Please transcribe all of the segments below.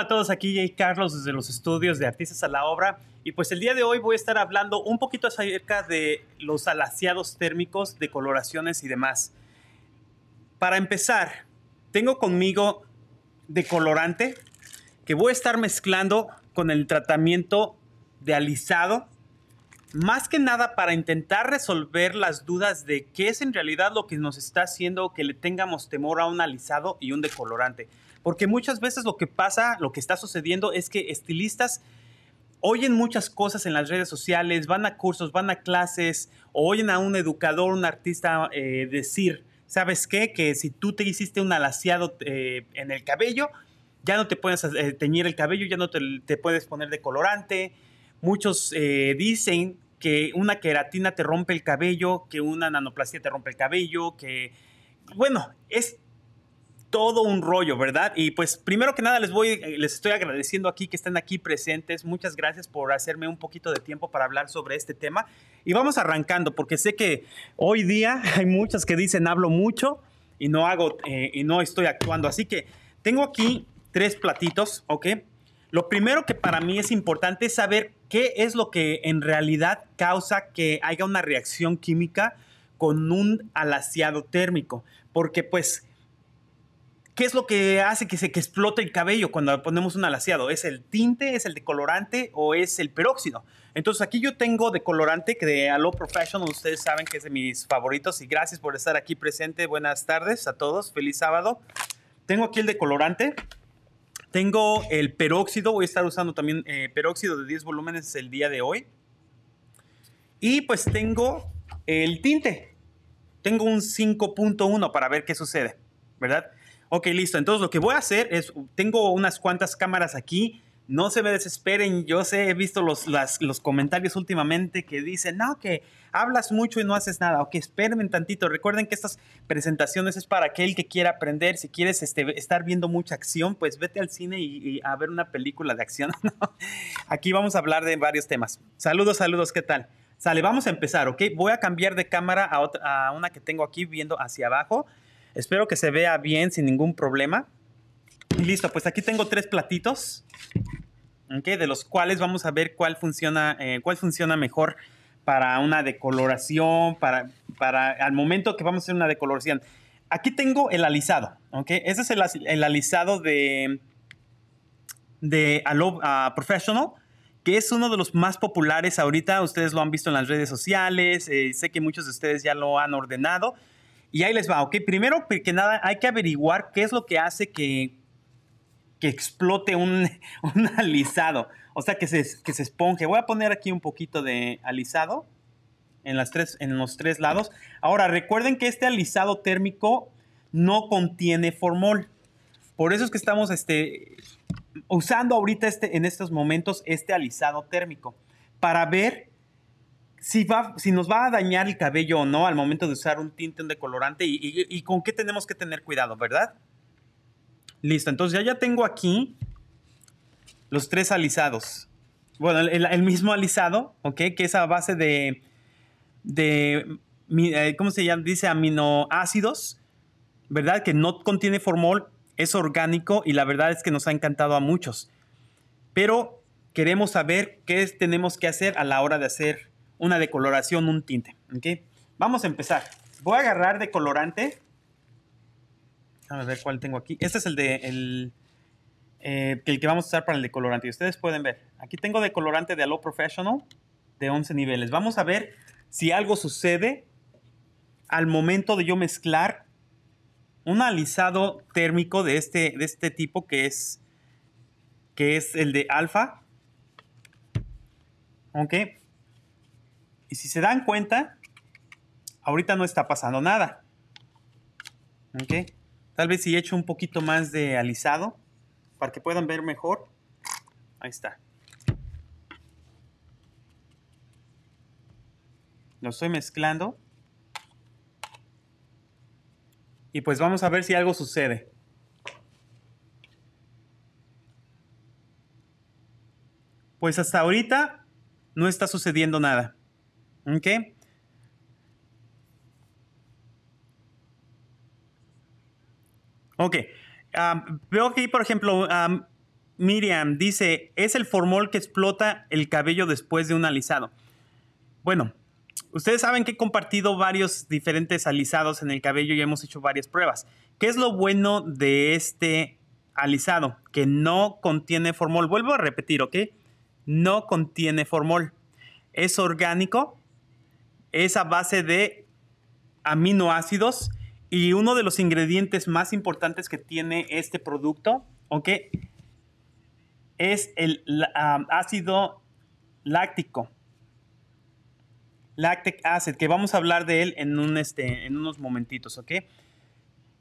a todos? Aquí Jay Carlos desde los estudios de Artistas a la Obra. Y pues el día de hoy voy a estar hablando un poquito acerca de los alaciados térmicos, de coloraciones y demás. Para empezar, tengo conmigo decolorante que voy a estar mezclando con el tratamiento de alisado. Más que nada para intentar resolver las dudas de qué es en realidad lo que nos está haciendo que le tengamos temor a un alisado y un decolorante. Porque muchas veces lo que pasa, lo que está sucediendo es que estilistas oyen muchas cosas en las redes sociales, van a cursos, van a clases, o oyen a un educador, un artista eh, decir, ¿sabes qué? Que si tú te hiciste un alaciado eh, en el cabello, ya no te puedes eh, teñir el cabello, ya no te, te puedes poner de colorante. Muchos dicen que una queratina te rompe el cabello, que una nanoplastia te rompe el cabello, que... Bueno, es todo un rollo, ¿verdad? Y pues primero que nada les voy, eh, les estoy agradeciendo aquí que estén aquí presentes. Muchas gracias por hacerme un poquito de tiempo para hablar sobre este tema. Y vamos arrancando porque sé que hoy día hay muchas que dicen hablo mucho y no hago eh, y no estoy actuando. Así que tengo aquí tres platitos, ¿ok? Lo primero que para mí es importante es saber qué es lo que en realidad causa que haya una reacción química con un alaciado térmico, porque pues ¿Qué es lo que hace que se que explote el cabello cuando ponemos un alaciado? ¿Es el tinte, es el decolorante o es el peróxido? Entonces aquí yo tengo decolorante que de ALO Professional ustedes saben que es de mis favoritos y gracias por estar aquí presente. Buenas tardes a todos, feliz sábado. Tengo aquí el decolorante, tengo el peróxido, voy a estar usando también eh, peróxido de 10 volúmenes el día de hoy. Y pues tengo el tinte, tengo un 5.1 para ver qué sucede, ¿verdad? Ok, listo. Entonces lo que voy a hacer es, tengo unas cuantas cámaras aquí. No se me desesperen, yo sé, he visto los, los comentarios últimamente que dicen, no, que hablas mucho y no haces nada, ok, que esperen tantito. Recuerden que estas presentaciones es para aquel que quiera aprender. Si quieres este, estar viendo mucha acción, pues vete al cine y, a ver una película de acción. Aquí vamos a hablar de varios temas. Saludos, saludos, ¿qué tal? Sale, vamos a empezar, ¿ok? Voy a cambiar de cámara a, otra, a una que tengo aquí viendo hacia abajo. Espero que se vea bien sin ningún problema. Y listo, pues aquí tengo tres platitos, okay, de los cuales vamos a ver cuál funciona, eh, cuál funciona mejor para una decoloración, para, para al momento que vamos a hacer una decoloración. Aquí tengo el alisado, ¿ok? Ese es el, el alisado de, de ah, Professional, que es uno de los más populares ahorita. Ustedes lo han visto en las redes sociales, eh, sé que muchos de ustedes ya lo han ordenado. Y ahí les va, ¿ok? Primero que nada hay que averiguar qué es lo que hace que, que explote un, un alisado. O sea, que se, que se esponje. Voy a poner aquí un poquito de alisado en, las tres, en los tres lados. Ahora, recuerden que este alisado térmico no contiene formol. Por eso es que estamos este, usando ahorita este, en estos momentos este alisado térmico para ver si, nos va a dañar el cabello o no al momento de usar un tinte, un decolorante y, con qué tenemos que tener cuidado, ¿verdad? Listo, entonces ya, ya tengo aquí los tres alisados. Bueno, el, mismo alisado, ¿ok? Que es a base de, de eh, ¿cómo se llama? Dice aminoácidos, ¿verdad? Que no contiene formol, es orgánico y la verdad es que nos ha encantado a muchos. Pero queremos saber qué tenemos que hacer a la hora de hacer una decoloración, un tinte. Vamos a empezar. Voy a agarrar de colorante. A ver cuál tengo aquí. Este es el de el, eh, el que vamos a usar para el decolorante. ustedes pueden ver. Aquí tengo decolorante de Alo Professional de 11 niveles. Vamos a ver si algo sucede al momento de yo mezclar un alisado térmico de este, de este tipo que es, que es el de alfa. Ok, y si se dan cuenta, ahorita no está pasando nada. ¿Ok? Tal vez si echo un poquito más de alisado para que puedan ver mejor. Ahí está. Lo estoy mezclando. Y pues vamos a ver si algo sucede. Pues hasta ahorita no está sucediendo nada. ¿Ok? veo que por ejemplo, Miriam dice, es el formol que explota el cabello después de un alisado. Bueno, ustedes saben que he compartido varios diferentes alisados en el cabello y hemos hecho varias pruebas. ¿Qué es lo bueno de este alisado? Que no contiene formol. Vuelvo a repetir, ¿ok? No contiene formol. Es orgánico, es a base de aminoácidos y uno de los ingredientes más importantes que tiene este producto, ¿ok? Es el ácido láctico, lactic acid, que vamos a hablar de él en, este, unos momentitos, ¿ok?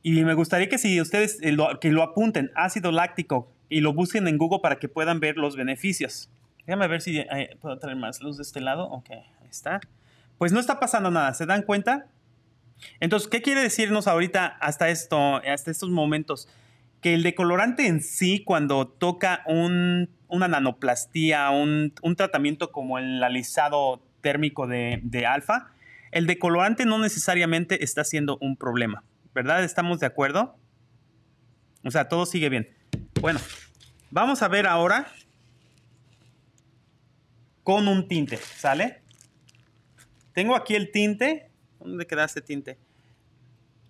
Y me gustaría que si ustedes eh, lo, que lo apunten, ácido láctico, y lo busquen en Google para que puedan ver los beneficios. Déjame ver si eh, puedo traer más luz de este lado. Ok, ahí está pues no está pasando nada, ¿se dan cuenta? Entonces, ¿qué quiere decirnos ahorita hasta, esto, hasta estos momentos? Que el decolorante en sí, cuando toca una nanoplastía, un, tratamiento como el alisado térmico de, de alfa, el decolorante no necesariamente está siendo un problema, ¿verdad? ¿Estamos de acuerdo? O sea, todo sigue bien. Bueno, vamos a ver ahora con un tinte, ¿sale? Tengo aquí el tinte. ¿Dónde queda este tinte?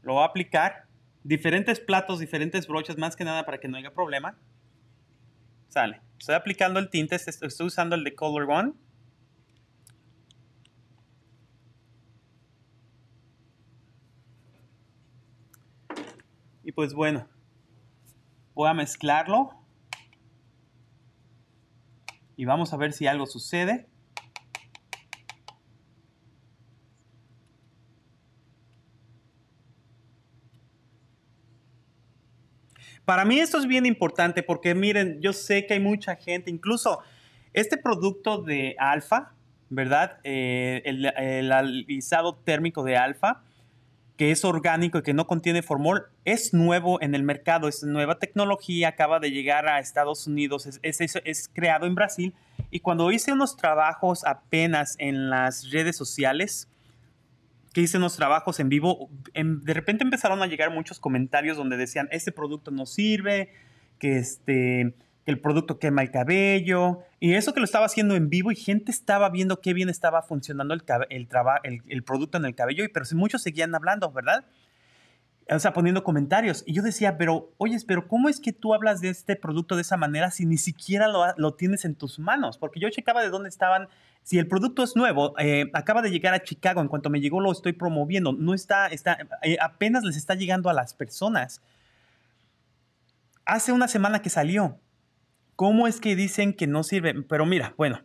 Lo voy a aplicar. Diferentes platos, diferentes brochas, más que nada para que no haya problema. Sale. Estoy aplicando el tinte. Este, estoy usando el de Color One. Y pues bueno, voy a mezclarlo. Y vamos a ver si algo sucede. Para mí esto es bien importante porque miren, yo sé que hay mucha gente, incluso este producto de alfa, ¿verdad? Eh, el, alisado térmico de alfa, que es orgánico y que no contiene formol, es nuevo en el mercado, es nueva tecnología, acaba de llegar a Estados Unidos, es, es creado en Brasil. Y cuando hice unos trabajos apenas en las redes sociales, que hice unos trabajos en vivo, em, de repente empezaron a llegar muchos comentarios donde decían, este producto no sirve, que este el producto quema el cabello, y eso que lo estaba haciendo en vivo y gente estaba viendo qué bien estaba funcionando el, el, el producto en el cabello, pero muchos seguían hablando, ¿verdad? O sea, poniendo comentarios. Y yo decía, pero, oye, pero ¿cómo es que tú hablas de este producto de esa manera si ni siquiera lo, lo tienes en tus manos? Porque yo checaba de dónde estaban si el producto es nuevo, eh, acaba de llegar a Chicago, en cuanto me llegó lo estoy promoviendo, no está, está eh, apenas les está llegando a las personas. Hace una semana que salió, ¿cómo es que dicen que no sirve? Pero mira, bueno,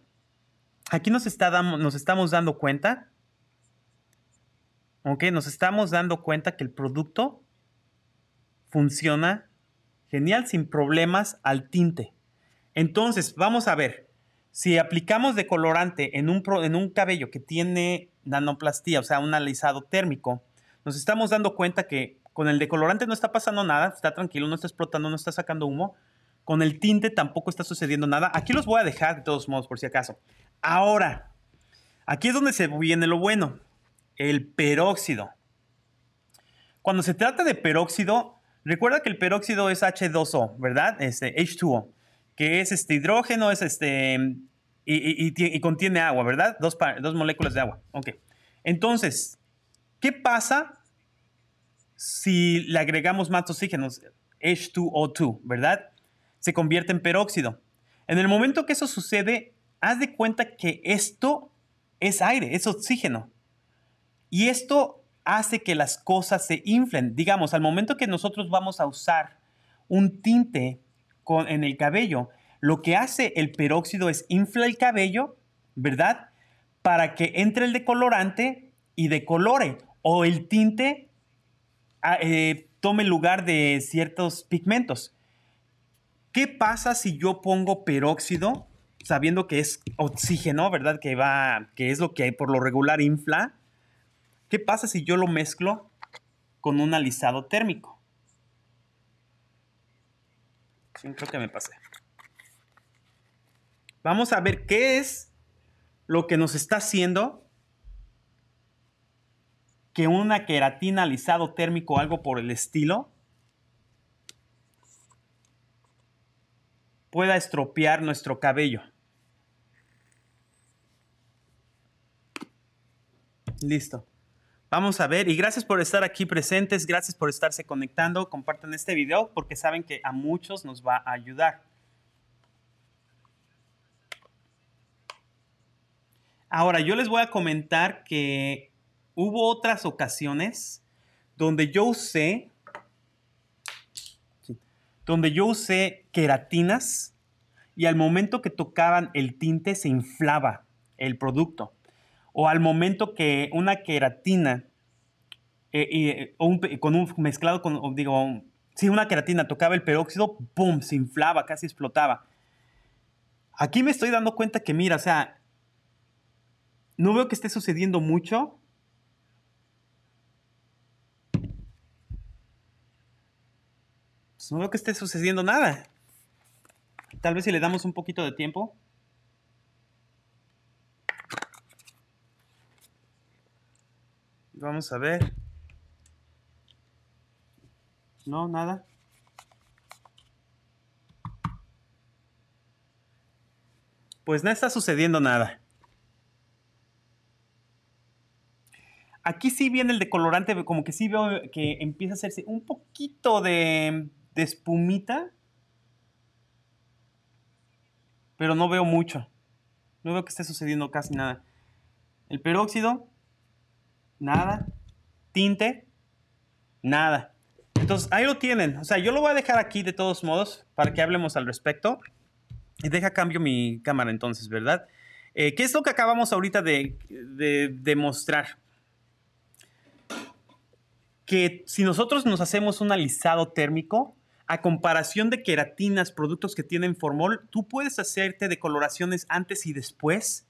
aquí nos, está, nos estamos dando cuenta, ¿ok? Nos estamos dando cuenta que el producto funciona genial, sin problemas al tinte. Entonces, vamos a ver si aplicamos decolorante en un, en un cabello que tiene nanoplastía, o sea, un alisado térmico, nos estamos dando cuenta que con el decolorante no está pasando nada, está tranquilo, no está explotando, no está sacando humo. Con el tinte tampoco está sucediendo nada. Aquí los voy a dejar de todos modos, por si acaso. Ahora, aquí es donde se viene lo bueno, el peróxido. Cuando se trata de peróxido, recuerda que el peróxido es H2O, ¿verdad? Este, H2O, que es este hidrógeno, es este y, contiene agua, ¿verdad? Dos, moléculas de agua. Ok. Entonces, ¿qué pasa si le agregamos más oxígenos? H2O2, ¿verdad? Se convierte en peróxido. En el momento que eso sucede, haz de cuenta que esto es aire, es oxígeno. Y esto hace que las cosas se inflen. Digamos, al momento que nosotros vamos a usar un tinte en el cabello, lo que hace el peróxido es infla el cabello, ¿verdad? Para que entre el decolorante y decolore o el tinte ah, eh, tome lugar de ciertos pigmentos. ¿Qué pasa si yo pongo peróxido sabiendo que es oxígeno, ¿verdad? Que va, que es lo que por lo regular infla. ¿Qué pasa si yo lo mezclo con un alisado térmico? Sí, creo que me pasé. Vamos a ver qué es lo que nos está haciendo que una queratina alisado térmico o algo por el estilo pueda estropear nuestro cabello. Listo. Vamos a ver, y gracias por estar aquí presentes, gracias por estarse conectando, compartan este video porque saben que a muchos nos va a ayudar. Ahora, yo les voy a comentar que hubo otras ocasiones donde yo usé, donde yo usé queratinas y al momento que tocaban el tinte se inflaba el producto. O al momento que una queratina eh, eh, con un mezclado con, digo, sí, una queratina tocaba el peróxido, ¡pum!, Se inflaba, casi explotaba. Aquí me estoy dando cuenta que, mira, o sea, no veo que esté sucediendo mucho. Pues, no veo que esté sucediendo nada. Tal vez si le damos un poquito de tiempo. Vamos a ver. No, nada. Pues no está sucediendo nada. aquí sí viene el decolorante, como que sí veo que empieza a hacerse un poquito de, espumita. Pero no veo mucho. No veo que esté sucediendo casi nada. El peróxido, nada. Tinte, nada. Entonces, ahí lo tienen. O sea, yo lo voy a dejar aquí de todos modos para que hablemos al respecto. Y deja cambio mi cámara entonces, ¿verdad? Eh, ¿Qué es lo que acabamos ahorita de, demostrar? de mostrar? que si nosotros nos hacemos un alisado térmico, a comparación de queratinas, productos que tienen formol, tú puedes hacerte decoloraciones antes y después,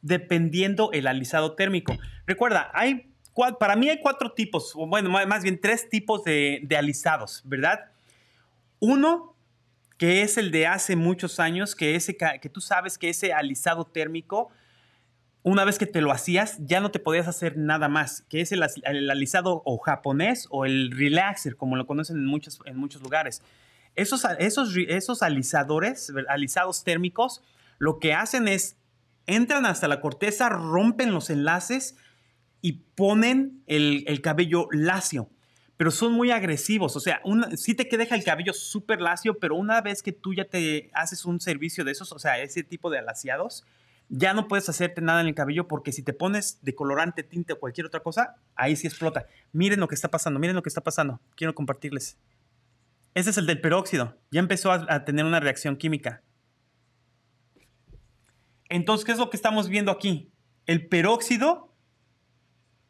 dependiendo el alisado térmico. Recuerda, hay, para mí hay cuatro tipos, o bueno, más bien tres tipos de, alisados, ¿verdad? Uno, que es el de hace muchos años, que, que tú sabes que ese alisado térmico una vez que te lo hacías, ya no te podías hacer nada más, que es el, alisado o japonés o el relaxer, como lo conocen en muchos, en muchos lugares. Esos, esos, esos alisadores, alisados térmicos, lo que hacen es, entran hasta la corteza, rompen los enlaces y ponen el, el cabello lacio. Pero son muy agresivos, o sea, si sí te deja el cabello súper lacio, pero una vez que tú ya te haces un servicio de esos, o sea, ese tipo de alaciados, ya no puedes hacerte nada en el cabello porque si te pones de colorante, tinte o cualquier otra cosa, ahí sí explota. Miren lo que está pasando, miren lo que está pasando. Quiero compartirles. Ese es el del peróxido. Ya empezó a tener una reacción química. Entonces, ¿qué es lo que estamos viendo aquí? El peróxido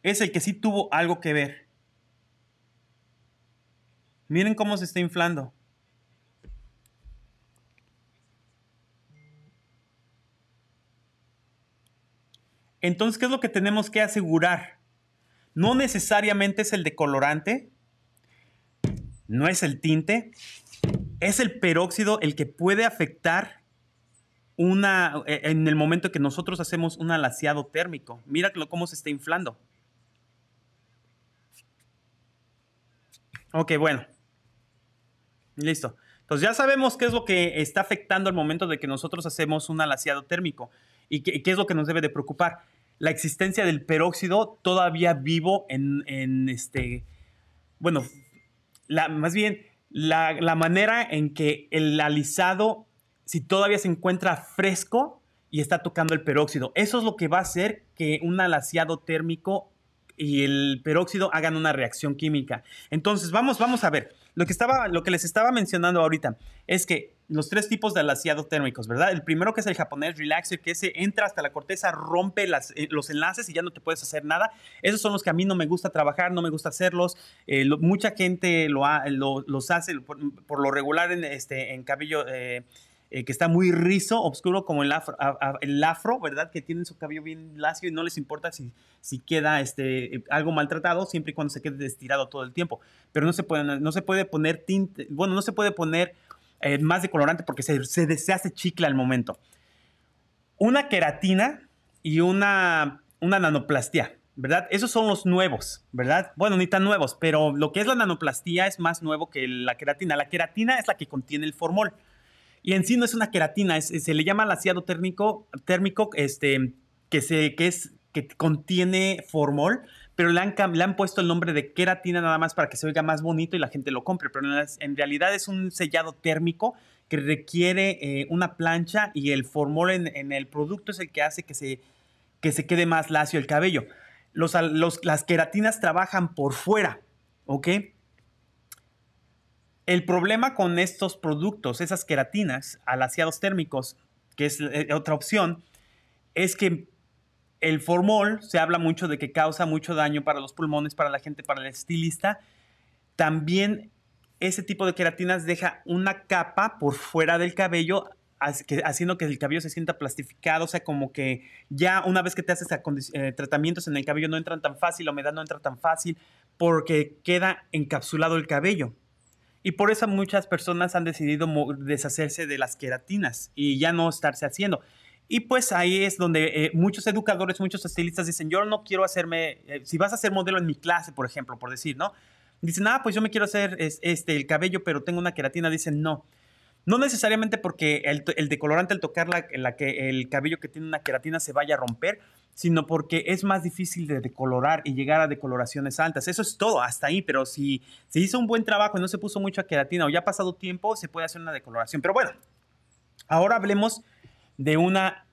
es el que sí tuvo algo que ver. Miren cómo se está inflando. Entonces, ¿qué es lo que tenemos que asegurar? No necesariamente es el decolorante, no es el tinte, es el peróxido el que puede afectar una, eh, en el momento que nosotros hacemos un alaciado térmico. Mira cómo se está inflando. Ok, bueno. Listo. Entonces ya sabemos qué es lo que está afectando al momento de que nosotros hacemos un alaciado térmico. ¿Y qué, es lo que nos debe de preocupar? La existencia del peróxido todavía vivo en, este, bueno, la, más bien la, manera en que el alisado, si todavía se encuentra fresco y está tocando el peróxido, eso es lo que va a hacer que un alaciado térmico y el peróxido hagan una reacción química. Entonces, vamos, vamos a ver. Lo que, estaba, lo que les estaba mencionando ahorita es que los tres tipos de alaciado térmicos, ¿verdad? El primero que es el japonés relaxer, que se entra hasta la corteza, rompe eh, los enlaces y ya no te puedes hacer nada. Esos son los que a mí no me gusta trabajar, no me gusta hacerlos. Eh, mucha gente lo, los hace por, lo regular en, este, cabello. Eh, que está muy rizo, oscuro como el afro, ¿verdad? Que tienen su cabello bien lacio y no les importa si, si queda este, algo maltratado, siempre y cuando se quede estirado todo el tiempo. Pero no se puede, no se puede poner tinte, bueno, no se puede poner eh, más de colorante porque se, se, hace chicle al momento. Una queratina y una, una nanoplastía, ¿verdad? Esos son los nuevos, ¿verdad? Bueno, ni tan nuevos, pero lo que es la nanoplastía es más nuevo que la queratina. La queratina es la que contiene el formol. Y en sí no es una queratina, se le llama laciado térmico, térmico este, que, se, que, es, que contiene formol pero le han, puesto el nombre de queratina nada más para que se oiga más bonito y la gente lo compre, pero en, realidad es un sellado térmico que requiere eh, una plancha y el formol en, el producto es el que hace que se, se quede más lacio el cabello. las queratinas trabajan por fuera, ¿ok? El problema con estos productos, esas queratinas, alaciados térmicos, que es eh, otra opción, es que el formol se habla mucho de que causa mucho daño para los pulmones, para la gente, para el estilista. También ese tipo de queratinas deja una capa por fuera del cabello, haciendo que el cabello se sienta plastificado, o sea, como que ya una vez que te haces eh, tratamientos en el cabello no entran tan fácil, la humedad no entra tan fácil, porque queda encapsulado el cabello. Y por eso muchas personas han decidido deshacerse de las queratinas y ya no estarse haciendo. Y pues ahí es donde eh, muchos educadores, muchos estilistas dicen, yo no quiero hacerme, eh, si vas a ser modelo en mi clase, por ejemplo, por decir, ¿no? Dicen, ah, pues yo me quiero hacer este, el cabello, pero tengo una queratina. Dicen, no. No necesariamente porque el, decolorante al tocar la, la que, el cabello que tiene una queratina se vaya a romper, sino porque es más difícil de decolorar y llegar a decoloraciones altas. Eso es todo, hasta ahí, pero si se hizo un buen trabajo y no se puso mucha queratina o ya ha pasado tiempo, se puede hacer una decoloración. Pero bueno, ahora hablemos de, una,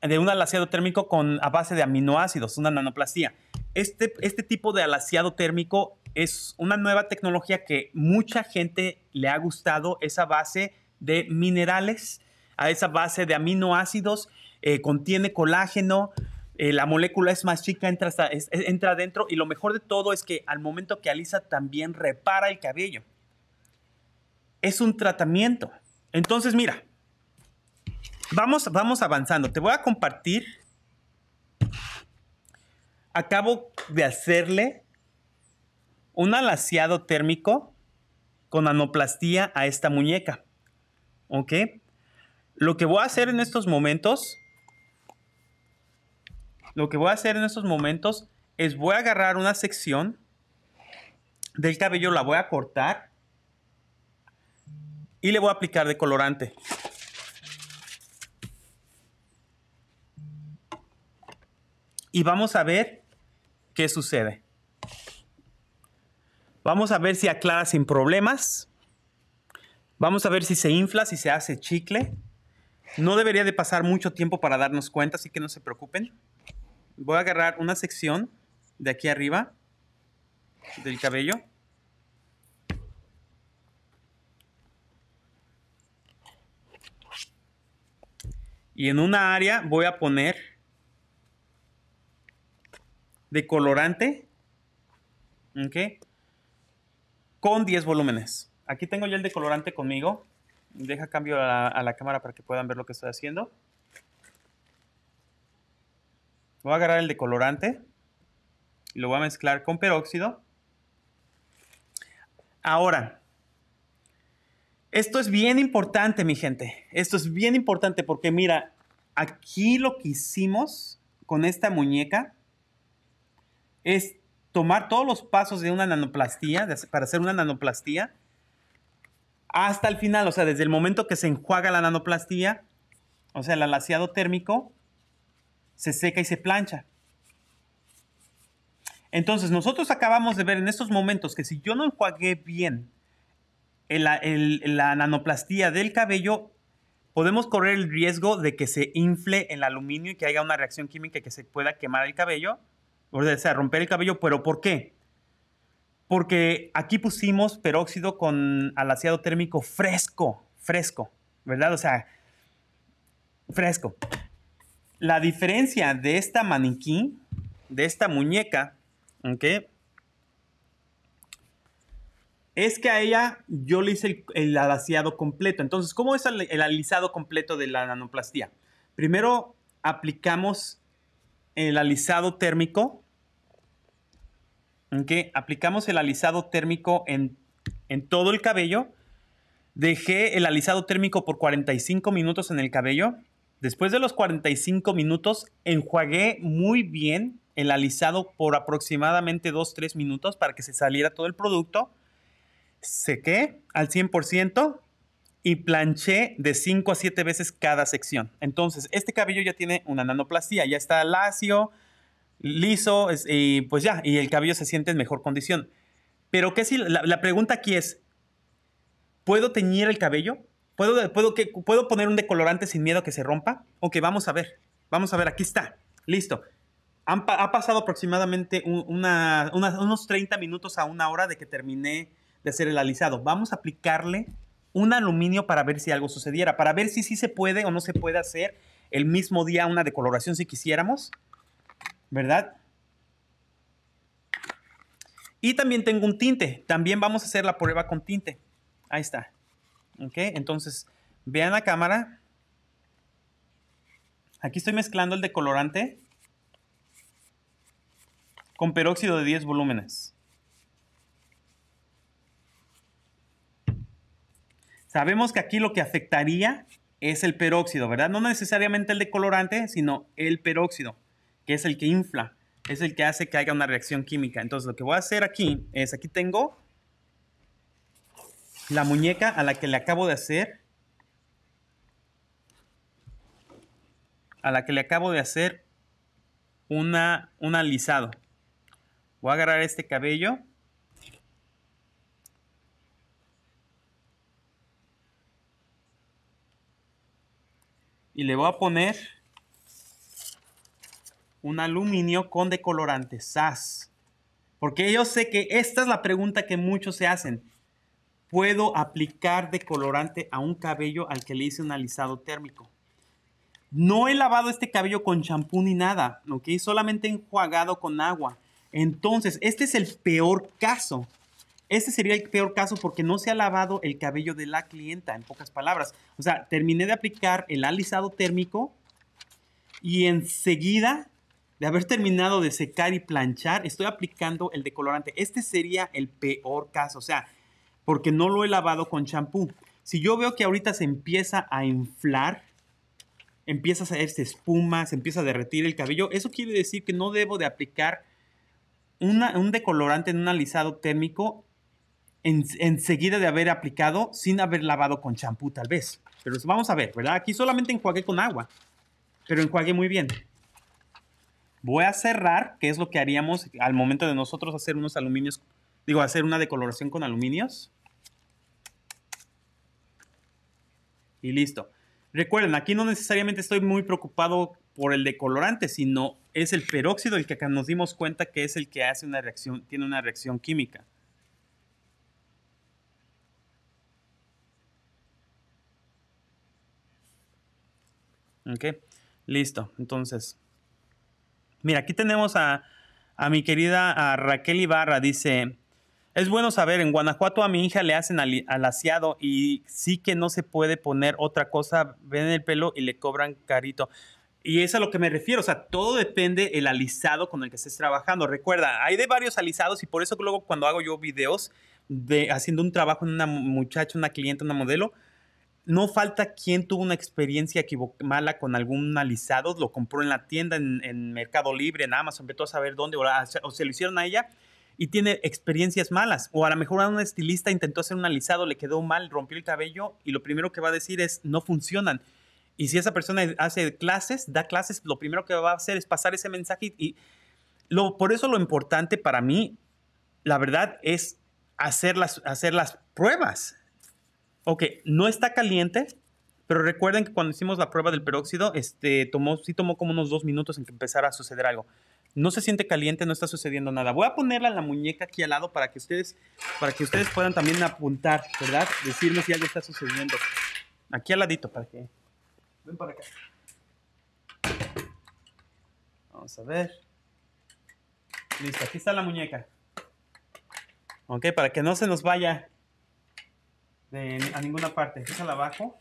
de un alaciado térmico con, a base de aminoácidos, una nanoplastía. Este, este tipo de alaciado térmico es una nueva tecnología que mucha gente le ha gustado, esa base de minerales, a esa base de aminoácidos, eh, contiene colágeno, eh, la molécula es más chica, entra, entra dentro y lo mejor de todo es que al momento que alisa también repara el cabello. Es un tratamiento. Entonces, mira, Vamos, avanzando. Te voy a compartir. Acabo de hacerle un alaciado térmico con anoplastía a esta muñeca. ¿Ok? Lo que voy a hacer en estos momentos, lo que voy a hacer en estos momentos es voy a agarrar una sección del cabello, la voy a cortar y le voy a aplicar de colorante. y vamos a ver qué sucede. Vamos a ver si aclara sin problemas. Vamos a ver si se infla, si se hace chicle. No debería de pasar mucho tiempo para darnos cuenta, así que no se preocupen. Voy a agarrar una sección de aquí arriba del cabello. Y en una área voy a poner de colorante, ¿ok? Con 10 volúmenes. Aquí tengo ya el decolorante conmigo. Deja cambio a la, cámara para que puedan ver lo que estoy haciendo. Voy a agarrar el decolorante y lo voy a mezclar con peróxido. Ahora, esto es bien importante, mi gente. Esto es bien importante porque mira, aquí lo que hicimos con esta muñeca es tomar todos los pasos de una nanoplastía, para hacer una nanoplastía, hasta el final, o sea, desde el momento que se enjuaga la nanoplastía, o sea, el alaciado térmico, se seca y se plancha. Entonces, nosotros acabamos de ver en estos momentos que si yo no enjuague bien el, la nanoplastía del cabello, podemos correr el riesgo de que se infle el aluminio y que haya una reacción química que se pueda quemar el cabello o sea, romper el cabello, pero ¿por qué? Porque aquí pusimos peróxido con alaciado térmico fresco, fresco, ¿verdad? O sea, fresco. La diferencia de esta maniquí, de esta muñeca, ¿ok? es que a ella yo le hice el, alaciado completo. Entonces, ¿cómo es el, el, alisado completo de la nanoplastía? Primero aplicamos el alisado térmico. Aplicamos el alisado térmico en, todo el cabello. Dejé el alisado térmico por 45 minutos en el cabello. Después de los 45 minutos, enjuagué muy bien el alisado por aproximadamente 2-3 minutos para que se saliera todo el producto. Sequé al 100% y planché de 5 a 7 veces cada sección. Entonces, este cabello ya tiene una nanoplastía, ya está lacio, liso, y pues ya, y el cabello se siente en mejor condición. Pero ¿qué si la, pregunta aquí es, ¿puedo teñir el cabello? ¿Puedo, puedo, que, ¿Puedo poner un decolorante sin miedo a que se rompa? Ok, vamos a ver, vamos a ver, aquí está, listo. ha pasado aproximadamente unos 30 minutos a una hora de que terminé de hacer el alisado. Vamos a aplicarle un aluminio para ver si algo sucediera, para ver si sí se puede o no se puede hacer el mismo día una decoloración si quisiéramos, ¿verdad? Y también tengo un tinte, también vamos a hacer la prueba con tinte. Ahí está. ¿Ok? Entonces, vean la cámara. Aquí estoy mezclando el decolorante con peróxido de 10 volúmenes. Sabemos que aquí lo que afectaría es el peróxido, ¿verdad? No necesariamente el decolorante, sino el peróxido, que es el que infla, es el que hace que haya una reacción química. Entonces lo que voy a hacer aquí es, aquí tengo la muñeca a la que le acabo de hacer, a la que le acabo de hacer una, un alisado. Voy a agarrar este cabello y le voy a poner un aluminio con decolorante SAS. Porque yo sé que esta es la pregunta que muchos se hacen. ¿Puedo aplicar decolorante a un cabello al que le hice un alisado térmico? No he lavado este cabello con champú ni nada, ¿ok? Solamente enjuagado con agua. Entonces, este es el peor caso. Este sería el peor caso porque no se ha lavado el cabello de la clienta, en pocas palabras. O sea, terminé de aplicar el alisado térmico y enseguida de haber terminado de secar y planchar, estoy aplicando el decolorante. Este sería el peor caso, o sea, porque no lo he lavado con champú. Si yo veo que ahorita se empieza a inflar, empieza a hacerse espuma, se empieza a derretir el cabello, eso quiere decir que no debo de aplicar un decolorante en un alisado térmico enseguida de haber aplicado sin haber lavado con champú tal vez. Pero vamos a ver, ¿verdad? Aquí solamente enjuague con agua, pero enjuague muy bien. Voy a cerrar, que es lo que haríamos al momento de nosotros hacer unos aluminios, digo, hacer una decoloración con aluminios. Y listo. Recuerden, aquí no necesariamente estoy muy preocupado por el decolorante, sino es el peróxido el que acá nos dimos cuenta que es el que hace una reacción, tiene una reacción química. Ok, listo. Entonces, mira, aquí tenemos a, mi querida a Raquel Ibarra. Dice, es bueno saber, en Guanajuato a mi hija le hacen al, y sí que no se puede poner otra cosa, ven el pelo y le cobran carito. Y es a lo que me refiero, o sea, todo depende el alisado con el que estés trabajando. Recuerda, hay de varios alisados y por eso luego cuando hago yo videos de haciendo un trabajo en una muchacha, una cliente, una modelo, no falta quien tuvo una experiencia mala con algún alisado, lo compró en la tienda, en, en Mercado Libre, en Amazon, empezó a saber dónde, o, se lo hicieron a ella y tiene experiencias malas. O a lo mejor a un estilista intentó hacer un alisado, le quedó mal, rompió el cabello y lo primero que va a decir es no funcionan. Y si esa persona hace clases, da clases, lo primero que va a hacer es pasar ese mensaje y, y por eso lo importante para mí, la verdad, es hacer las, hacer las pruebas Ok, no está caliente, pero recuerden que cuando hicimos la prueba del peróxido, este, tomó, sí tomó como unos dos minutos en que empezara a suceder algo. No se siente caliente, no está sucediendo nada. Voy a ponerla en la muñeca aquí al lado para que ustedes, para que ustedes puedan también apuntar, ¿verdad? Decirme si algo está sucediendo. Aquí al ladito, para que... Ven para acá. Vamos a ver. Listo, aquí está la muñeca. Ok, para que no se nos vaya a ninguna parte. Es la abajo.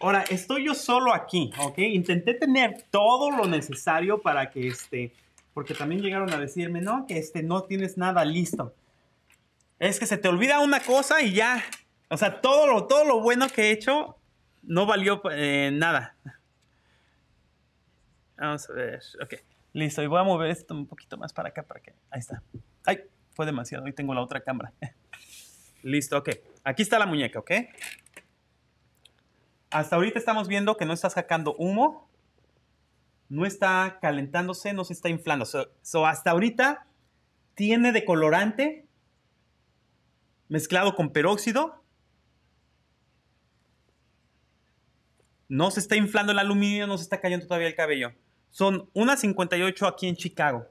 Ahora, estoy yo solo aquí, ¿ok? Intenté tener todo lo necesario para que este, porque también llegaron a decirme, no, que este, no tienes nada listo. Es que se te olvida una cosa y ya. O sea, todo lo, todo lo bueno que he hecho no valió eh, nada. Vamos a ver, ok. Listo, y voy a mover esto un poquito más para acá, para que. Ahí está. ¡Ay! fue demasiado. Hoy tengo la otra cámara. Listo, ok. Aquí está la muñeca, ¿ok? Hasta ahorita estamos viendo que no está sacando humo, no está calentándose, no se está inflando. So, hasta ahorita tiene decolorante mezclado con peróxido. No se está inflando el aluminio, no se está cayendo todavía el cabello. Son unas 58 aquí en Chicago.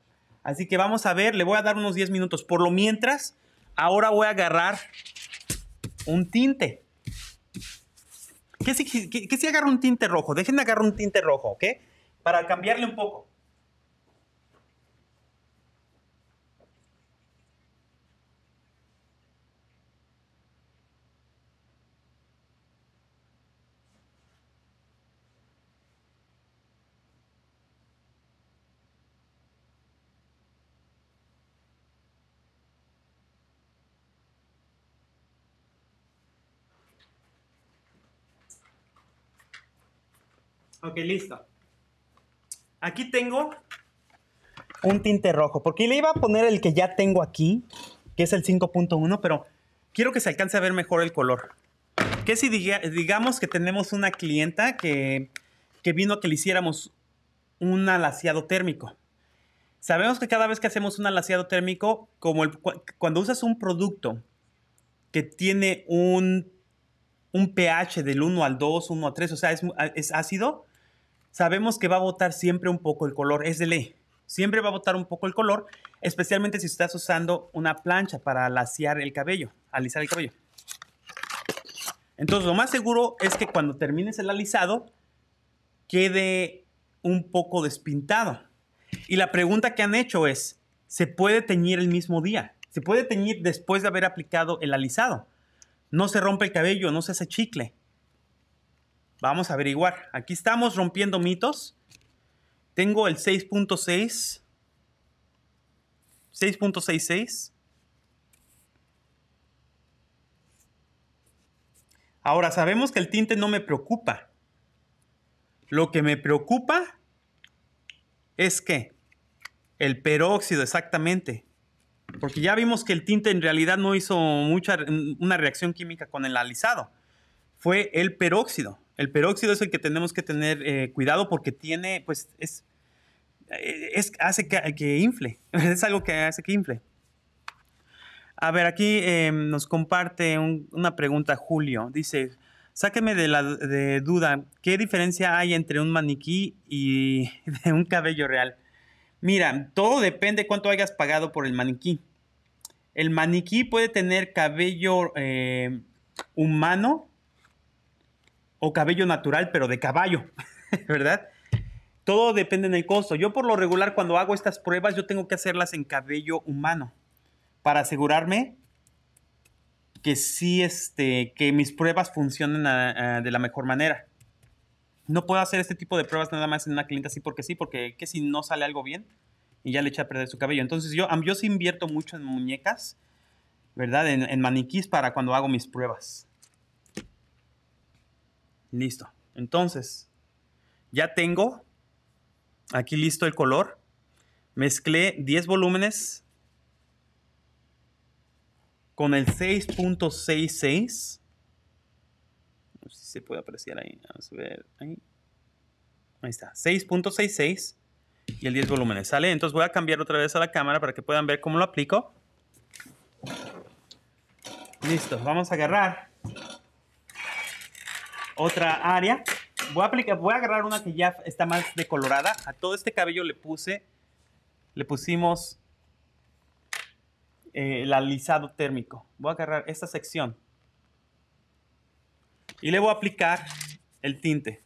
Así que vamos a ver, le voy a dar unos 10 minutos. Por lo mientras, ahora voy a agarrar un tinte. ¿Qué si, agarro un tinte rojo? Déjenme agarrar un tinte rojo, ¿ok? Para cambiarle un poco. Ok, listo. Aquí tengo un tinte rojo, porque le iba a poner el que ya tengo aquí, que es el 5.1, pero quiero que se alcance a ver mejor el color. Que si digamos que tenemos una clienta que, vino a que le hiciéramos un alaciado térmico. Sabemos que cada vez que hacemos un alaciado térmico, como cuando usas un producto que tiene un, un pH del 1 al 2, 1 a 3, o sea, es ácido, sabemos que va a botar siempre un poco el color, es de ley. Siempre va a botar un poco el color, especialmente si estás usando una plancha para laciar el cabello, alisar el cabello. Entonces, lo más seguro es que cuando termines el alisado, quede un poco despintado. Y la pregunta que han hecho es, ¿se puede teñir el mismo día? ¿Se puede teñir después de haber aplicado el alisado? No se rompe el cabello, no se hace chicle. Vamos a averiguar. Aquí estamos rompiendo mitos. Tengo el 6.6. 6.66. Ahora, sabemos que el tinte no me preocupa. Lo que me preocupa es que el peróxido, exactamente. Porque ya vimos que el tinte en realidad no hizo mucha, una reacción química con el alisado. Fue el peróxido. El peróxido es el que tenemos que tener eh, cuidado porque tiene, pues, es, eh, es hace que, que, infle. Es algo que hace que infle. A ver, aquí em, nos comparte una pregunta Julio. Dice, sáqueme de la de duda, ¿qué diferencia hay entre un maniquí y de un cabello real? Mira, todo depende cuánto hayas pagado por el maniquí. El maniquí puede tener cabello eh, humano o cabello natural, pero de caballo, ¿verdad? Todo depende del costo. Yo por lo regular cuando hago estas pruebas, yo tengo que hacerlas en cabello humano para asegurarme que sí, este, que mis pruebas funcionen de la mejor manera. No puedo hacer este tipo de pruebas nada más en una clienta así porque sí, porque que si no sale algo bien y ya le echa a perder su cabello. Entonces yo, yo sí invierto mucho en muñecas, ¿verdad? En, en maniquís para cuando hago mis pruebas. Listo. Entonces, ya tengo aquí listo el color. Mezclé 10 volúmenes con el 6.66. No sé si se puede apreciar ahí. Vamos a ver. Ahí, está. 6.66 y el 10 volúmenes. ¿Sale? Entonces voy a cambiar otra vez a la cámara para que puedan ver cómo lo aplico. Listo. Vamos a agarrar otra área. Voy a, aplicar, agarrar una que ya está más decolorada. A todo este cabello le puse, le pusimos eh, el alisado térmico. Voy a agarrar esta sección y le voy a aplicar el tinte.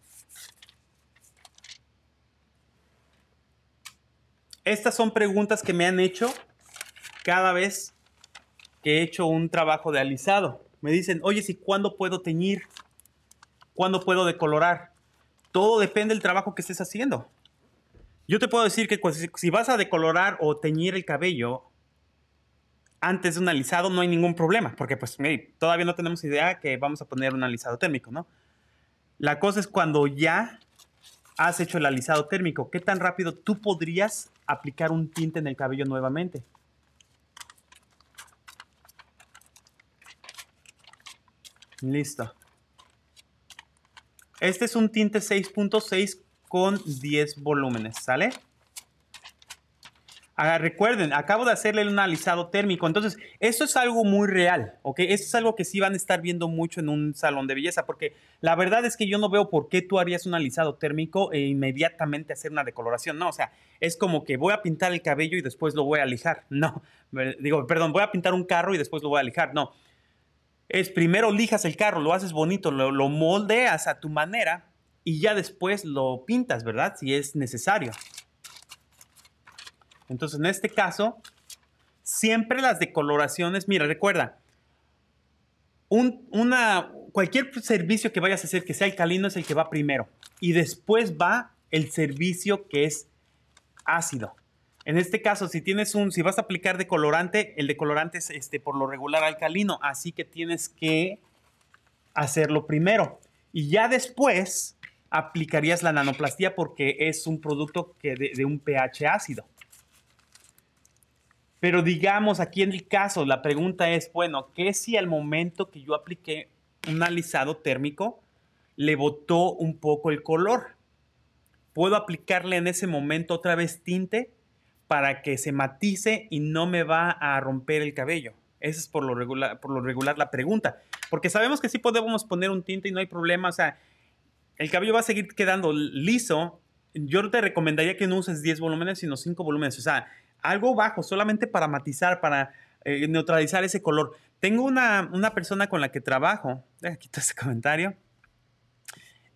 Estas son preguntas que me han hecho cada vez que he hecho un trabajo de alisado. Me dicen, oye, ¿y cuándo puedo teñir? cuándo puedo decolorar. Todo depende del trabajo que estés haciendo. Yo te puedo decir que si vas a decolorar o teñir el cabello antes de un alisado no hay ningún problema, porque pues todavía no tenemos idea que vamos a poner un alisado térmico, ¿no? La cosa es cuando ya has hecho el alisado térmico, ¿qué tan rápido tú podrías aplicar un tinte en el cabello nuevamente? Listo. Este es un tinte 6.6 con 10 volúmenes, ¿sale? recuerden, acabo de hacerle un alisado térmico, entonces eso es algo muy real, ¿ok? eso es algo que sí van a estar viendo mucho en un salón de belleza, porque la verdad es que yo no veo por qué tú harías un alisado térmico e inmediatamente hacer una decoloración, no, o sea, es como que voy a pintar el cabello y después lo voy a lijar, no, digo, perdón, voy a pintar un carro y después lo voy a lijar, no es primero lijas el carro, lo haces bonito, lo, moldeas a tu manera y ya después lo pintas, ¿verdad? Si es necesario. Entonces, en este caso, siempre las decoloraciones, mira, recuerda, una, cualquier servicio que vayas a hacer que sea alcalino es el que va primero y después va el servicio que es ácido. En este caso, si tienes un, si vas a aplicar decolorante, el decolorante es este, por lo regular alcalino, así que tienes que hacerlo primero. Y ya después aplicarías la nanoplastía porque es un producto que de, un pH ácido. Pero digamos, aquí en el caso, la pregunta es, bueno, ¿qué si al momento que yo apliqué un alisado térmico le botó un poco el color? ¿Puedo aplicarle en ese momento otra vez tinte? para que se matice y no me va a romper el cabello? Esa es por lo, regular, por lo regular la pregunta. Porque sabemos que sí podemos poner un tinte y no hay problema. O sea, el cabello va a seguir quedando liso. Yo te recomendaría que no uses 10 volúmenes, sino 5 volúmenes. O sea, algo bajo, solamente para matizar, para eh, neutralizar ese color. Tengo una, persona con la que trabajo. quito ese comentario.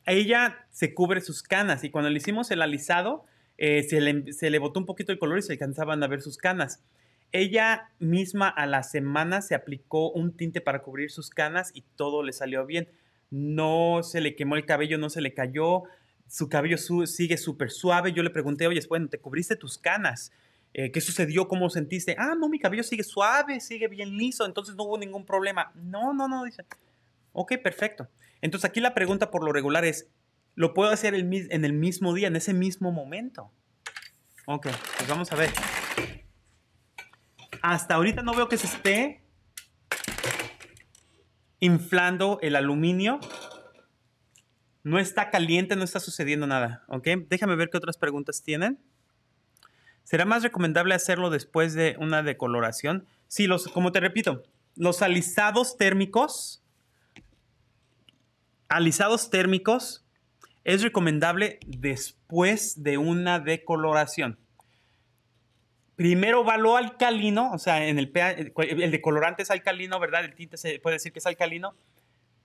Ella se cubre sus canas y cuando le hicimos el alisado, eh, em, se, le, botó un poquito el color y se alcanzaban a ver sus canas. Ella misma a la semana se aplicó un tinte para cubrir sus canas y todo le salió bien. No se le quemó el cabello, no se le cayó. Su cabello sigue súper suave. Yo le pregunté, oye, bueno, te cubriste tus canas. Eh, ¿Qué sucedió? ¿Cómo sentiste? Ah, no, mi cabello sigue suave, sigue bien liso, entonces no hubo ningún problema. No, no, no, dice. Ok, perfecto. Entonces aquí la pregunta por lo regular es, lo puedo hacer en el mismo día, en ese mismo momento. Ok, pues vamos a ver. Hasta ahorita no veo que se esté inflando el aluminio. No está caliente, no está sucediendo nada. Ok, déjame ver qué otras preguntas tienen. ¿Será más recomendable hacerlo después de una decoloración? Sí, los, como te repito, los alisados térmicos, alisados térmicos es recomendable después de una decoloración. Primero va lo alcalino, o sea, en el, el decolorante es alcalino, ¿verdad? El tinte se puede decir que es alcalino.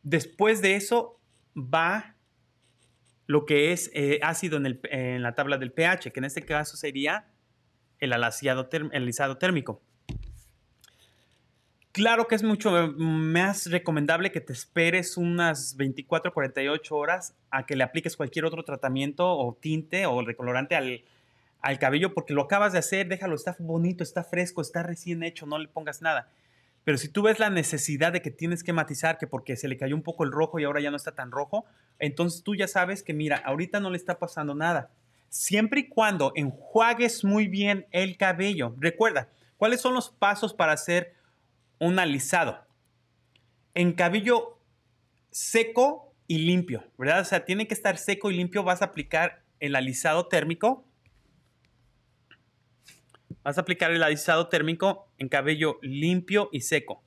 Después de eso va lo que es eh, ácido en, la tabla del pH, que en este caso sería el, el alisado térmico. Claro que es mucho más recomendable que te esperes unas 24, 48 horas a que le apliques cualquier otro tratamiento o tinte o recolorante al, al cabello porque lo acabas de hacer, déjalo, está bonito, está fresco, está recién hecho, no le pongas nada. Pero si tú ves la necesidad de que tienes que matizar, que porque se le cayó un poco el rojo y ahora ya no está tan rojo, entonces tú ya sabes que mira, ahorita no le está pasando nada. Siempre y cuando enjuagues muy bien el cabello. Recuerda, ¿cuáles son los pasos para hacer un alisado. En cabello seco y limpio, ¿verdad? O sea, tiene que estar seco y limpio. Vas a aplicar el alisado térmico. Vas a aplicar el alisado térmico en cabello limpio y seco.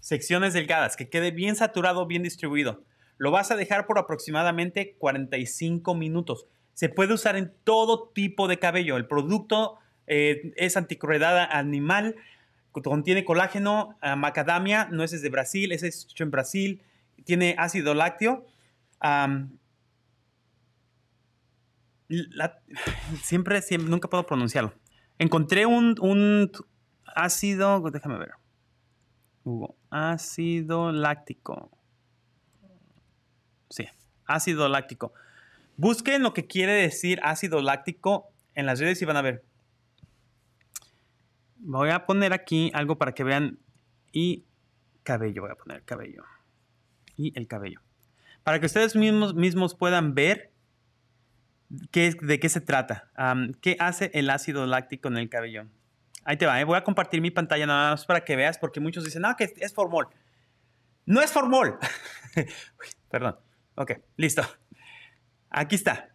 Secciones delgadas, que quede bien saturado, bien distribuido. Lo vas a dejar por aproximadamente 45 minutos. Se puede usar en todo tipo de cabello. El producto eh, es anticorredada animal, contiene colágeno, ah, macadamia, macadamia, es de Brasil, ese es hecho en Brasil, tiene ácido lácteo. siempre, siempre, nunca puedo pronunciarlo. Encontré un, un ácido, déjame ver. Hugo, ácido láctico. Sí, ácido láctico. Busquen lo que quiere decir ácido láctico en las redes y van a ver. Voy a poner aquí algo para que vean. Y cabello, voy a poner cabello. Y el cabello. Para que ustedes mismos, puedan ver qué, de qué se trata. ¿Qué hace el ácido láctico en el cabello? Ahí te va, ¿eh? voy a compartir mi pantalla nada más para que veas, porque muchos dicen, no, que es formol. No es formol. perdón. Ok, listo. Aquí está.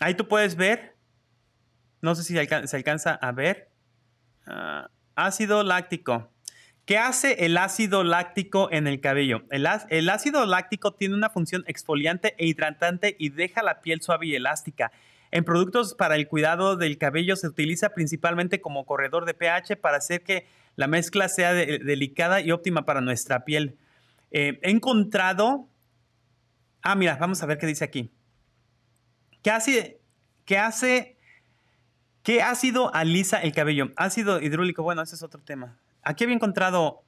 Ahí tú puedes ver. No sé si se, alcanza a ver. Ah, ácido láctico. ¿Qué hace el ácido láctico en el cabello? El, ácido láctico tiene una función exfoliante e hidratante y deja la piel suave y elástica. En productos para el cuidado del cabello se utiliza principalmente como corredor de pH para hacer que la mezcla sea delicada y óptima para nuestra piel. Eh, he encontrado... Ah, mira, vamos a ver qué dice aquí. ¿Qué hace? ¿Qué hace? ¿Qué ácido alisa el cabello? Ácido hidráulico? bueno, ese es otro tema. Aquí había encontrado.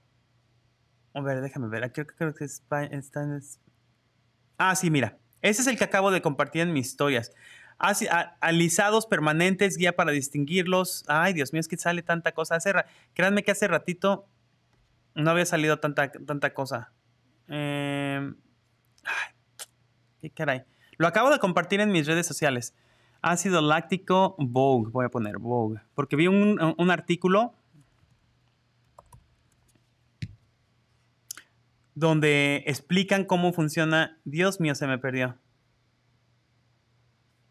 A ver, déjame ver. Aquí creo que está Ah, sí, mira. Ese es el que acabo de compartir en mis historias. Así, alisados permanentes, guía para distinguirlos. Ay, Dios mío, es que sale tanta cosa. Hace créanme que hace ratito no había salido tanta, tanta cosa. Em, ay, qué caray. Lo acabo de compartir en mis redes sociales. Ácido láctico Vogue, voy a poner Vogue, porque vi un, artículo donde explican cómo funciona. Dios mío, se me perdió.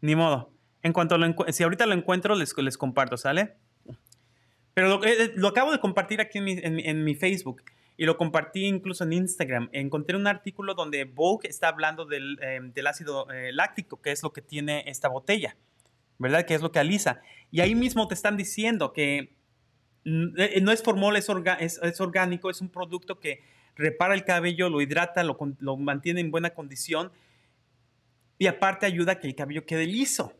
Ni modo. En cuanto lo si ahorita lo encuentro, les, les comparto, ¿sale? Pero lo, eh, acabo de compartir aquí en mi, en mi Facebook y lo compartí incluso en Instagram. Encontré un artículo donde Vogue está hablando del, em, ácido eh, láctico, que es lo que tiene esta botella, ¿verdad? Que es lo que alisa. Y ahí mismo te están diciendo que mm, eh, no es formol, es, orgánico, es un producto que repara el cabello, lo hidrata, lo, mantiene en buena condición y aparte ayuda a que el cabello quede liso.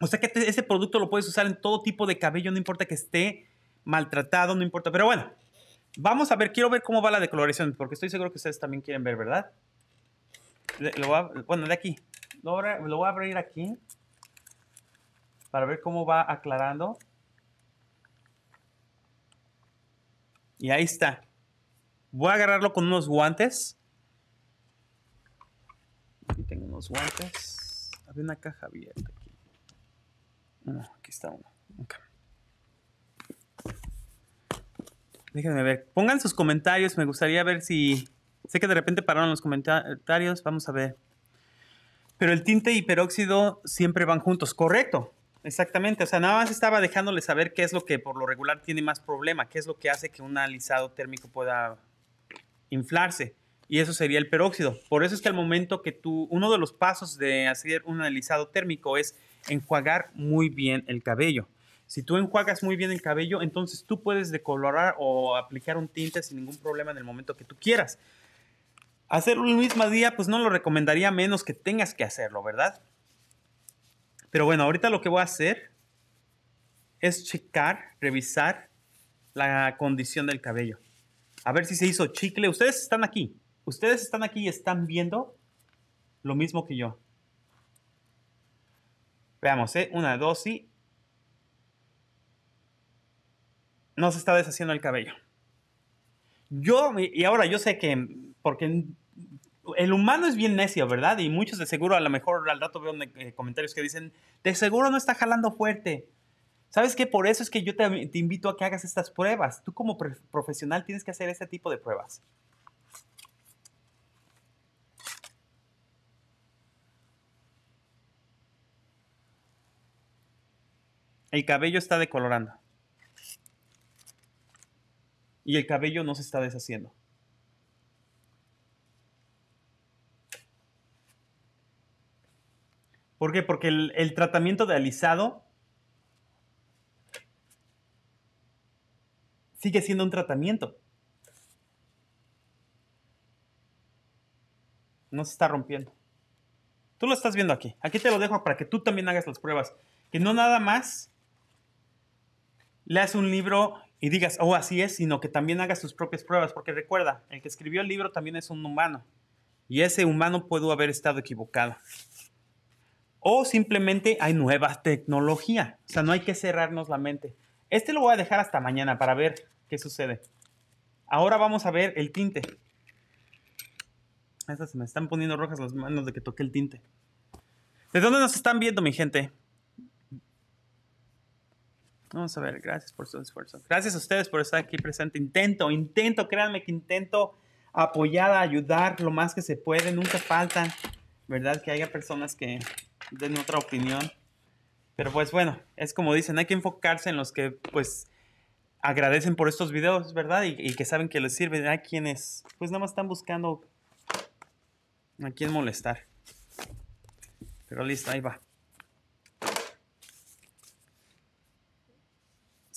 O sea que ese producto lo puedes usar en todo tipo de cabello, no importa que esté maltratado, no importa. Pero bueno, vamos a ver, quiero ver cómo va la decoloración, porque estoy seguro que ustedes también quieren ver, ¿verdad? bueno, de aquí. Lo, voy a abrir aquí para ver cómo va aclarando. Y ahí está. Voy a agarrarlo con unos guantes. Aquí tengo unos guantes. Hay una caja abierta aquí. aquí está uno. Déjenme ver. Pongan sus comentarios. Me gustaría ver si. Sé que de repente pararon los comentarios. Vamos a ver. Pero el tinte y peróxido siempre van juntos. Correcto. Exactamente. O sea, nada más estaba dejándole saber qué es lo que por lo regular tiene más problema. Qué es lo que hace que un alisado térmico pueda inflarse. Y eso sería el peróxido. Por eso es que al momento que tú. Uno de los pasos de hacer un alisado térmico es enjuagar muy bien el cabello. Si tú enjuagas muy bien el cabello, entonces tú puedes decolorar o aplicar un tinte sin ningún problema en el momento que tú quieras. Hacerlo el mismo día, pues no lo recomendaría menos que tengas que hacerlo, ¿verdad? Pero bueno, ahorita lo que voy a hacer es checar, revisar la condición del cabello. A ver si se hizo chicle. Ustedes están aquí. Ustedes están aquí y están viendo lo mismo que yo. Veamos, ¿eh? Una, dos y no se está deshaciendo el cabello. Yo, y ahora yo sé que, porque el humano es bien necio, ¿verdad? Y muchos de seguro, a lo mejor al rato veo eh, comentarios que dicen, de seguro no está jalando fuerte. ¿Sabes qué? Por eso es que yo te, te invito a que hagas estas pruebas. Tú como profesional tienes que hacer este tipo de pruebas. El cabello está decolorando y el cabello no se está deshaciendo. ¿Por qué? Porque el, tratamiento de alisado sigue siendo un tratamiento. No se está rompiendo. Tú lo estás viendo aquí. Aquí te lo dejo para que tú también hagas las pruebas. Que no nada más leas un libro y digas, oh, así es, sino que también hagas tus propias pruebas, porque recuerda, el que escribió el libro también es un humano, y ese humano pudo haber estado equivocado. O simplemente hay nueva tecnología, o sea, no hay que cerrarnos la mente. Este lo voy a dejar hasta mañana para ver qué sucede. Ahora vamos a ver el tinte. Estas se me están poniendo rojas las manos de que toqué el tinte. ¿De dónde nos están viendo, mi gente? Vamos a ver, gracias por su esfuerzo. Gracias a ustedes por estar aquí presente. Intento, intento, créanme que intento apoyar, ayudar lo más que se puede. Nunca falta, ¿verdad? Que haya personas que den otra opinión. Pero pues bueno, es como dicen, hay que enfocarse en los que pues agradecen por estos videos, ¿verdad? Y, que saben que les sirven. Hay quienes pues nada más están buscando a quién molestar. Pero listo, ahí va.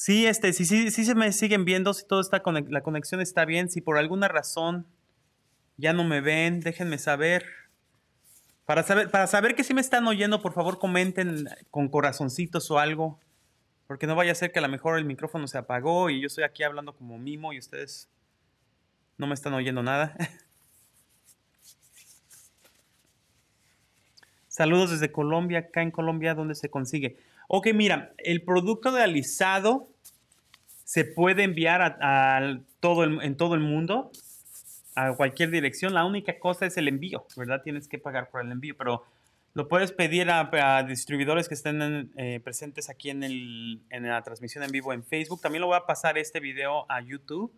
Sí, este, sí, sí, sí se me siguen viendo, si todo la conexión está bien, si por alguna razón ya no me ven, déjenme saber. Para saber, para saber que sí me están oyendo, por favor comenten con corazoncitos o algo, porque no vaya a ser que a lo mejor el micrófono se apagó y yo estoy aquí hablando como mimo y ustedes no me están oyendo nada. Saludos desde Colombia, acá en Colombia, ¿dónde se consigue? Ok, mira, el producto de alisado se puede enviar a, todo en todo el mundo a cualquier dirección. La única cosa es el envío, ¿verdad? Tienes que pagar por el envío, pero lo puedes pedir a, distribuidores que estén eh, presentes aquí en, en, la transmisión en vivo en Facebook. También lo voy a pasar este video a YouTube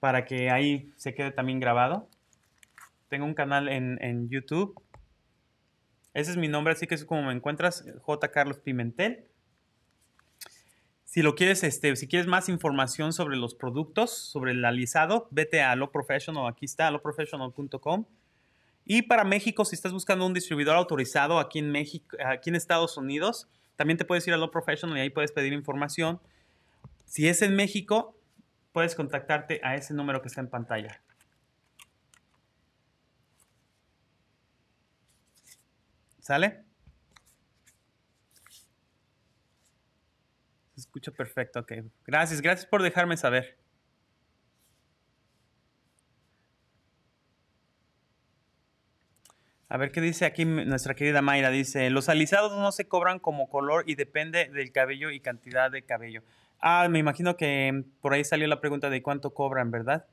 para que ahí se quede también grabado. Tengo un canal en, en YouTube. Ese es mi nombre, así que es como me encuentras, J. Carlos Pimentel. Si lo quieres, este, si quieres más información sobre los productos, sobre el alisado, vete a Lo Professional, aquí está, loprofessional.com. Y para México, si estás buscando un distribuidor autorizado aquí en México, aquí en Estados Unidos, también te puedes ir a Lo Professional y ahí puedes pedir información. Si es en México, puedes contactarte a ese número que está en pantalla. ¿Sale? Escucho perfecto, ok. Gracias, gracias por dejarme saber. A ver qué dice aquí nuestra querida Mayra. Dice, los alisados no se cobran como color y depende del cabello y cantidad de cabello. Ah, me imagino que por ahí salió la pregunta de cuánto cobran, ¿verdad?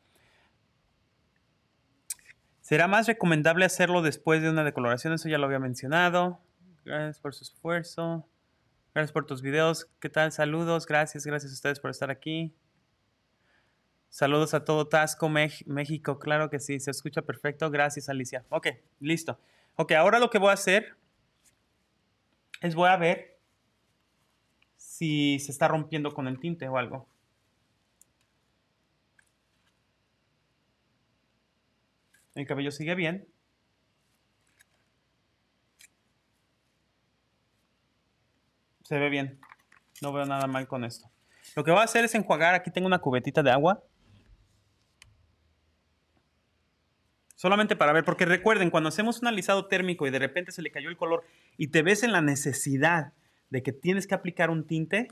Será más recomendable hacerlo después de una decoloración, eso ya lo había mencionado. Gracias por su esfuerzo. Gracias por tus videos. ¿Qué tal? Saludos. Gracias, gracias a ustedes por estar aquí. Saludos a todo Tasco, México. Claro que sí, se escucha perfecto. Gracias, Alicia. Ok, listo. Ok, ahora lo que voy a hacer es voy a ver si se está rompiendo con el tinte o algo. El cabello sigue bien. se ve bien. No veo nada mal con esto. Lo que voy a hacer es enjuagar. Aquí tengo una cubetita de agua. Solamente para ver, porque recuerden, cuando hacemos un alisado térmico y de repente se le cayó el color y te ves en la necesidad de que tienes que aplicar un tinte,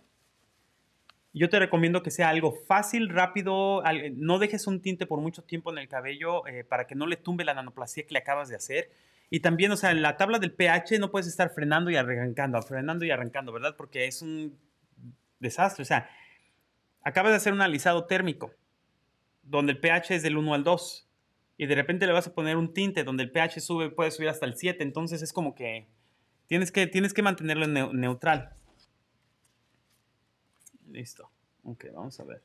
yo te recomiendo que sea algo fácil, rápido. No dejes un tinte por mucho tiempo en el cabello eh, para que no le tumbe la nanoplasía que le acabas de hacer. Y también, o sea, en la tabla del pH no puedes estar frenando y arrancando, frenando y arrancando, ¿verdad? Porque es un desastre. O sea, acabas de hacer un alisado térmico donde el pH es del 1 al 2 y de repente le vas a poner un tinte donde el pH sube, puede subir hasta el 7, entonces es como que tienes que, tienes que mantenerlo en neutral. Listo. Ok, vamos a ver.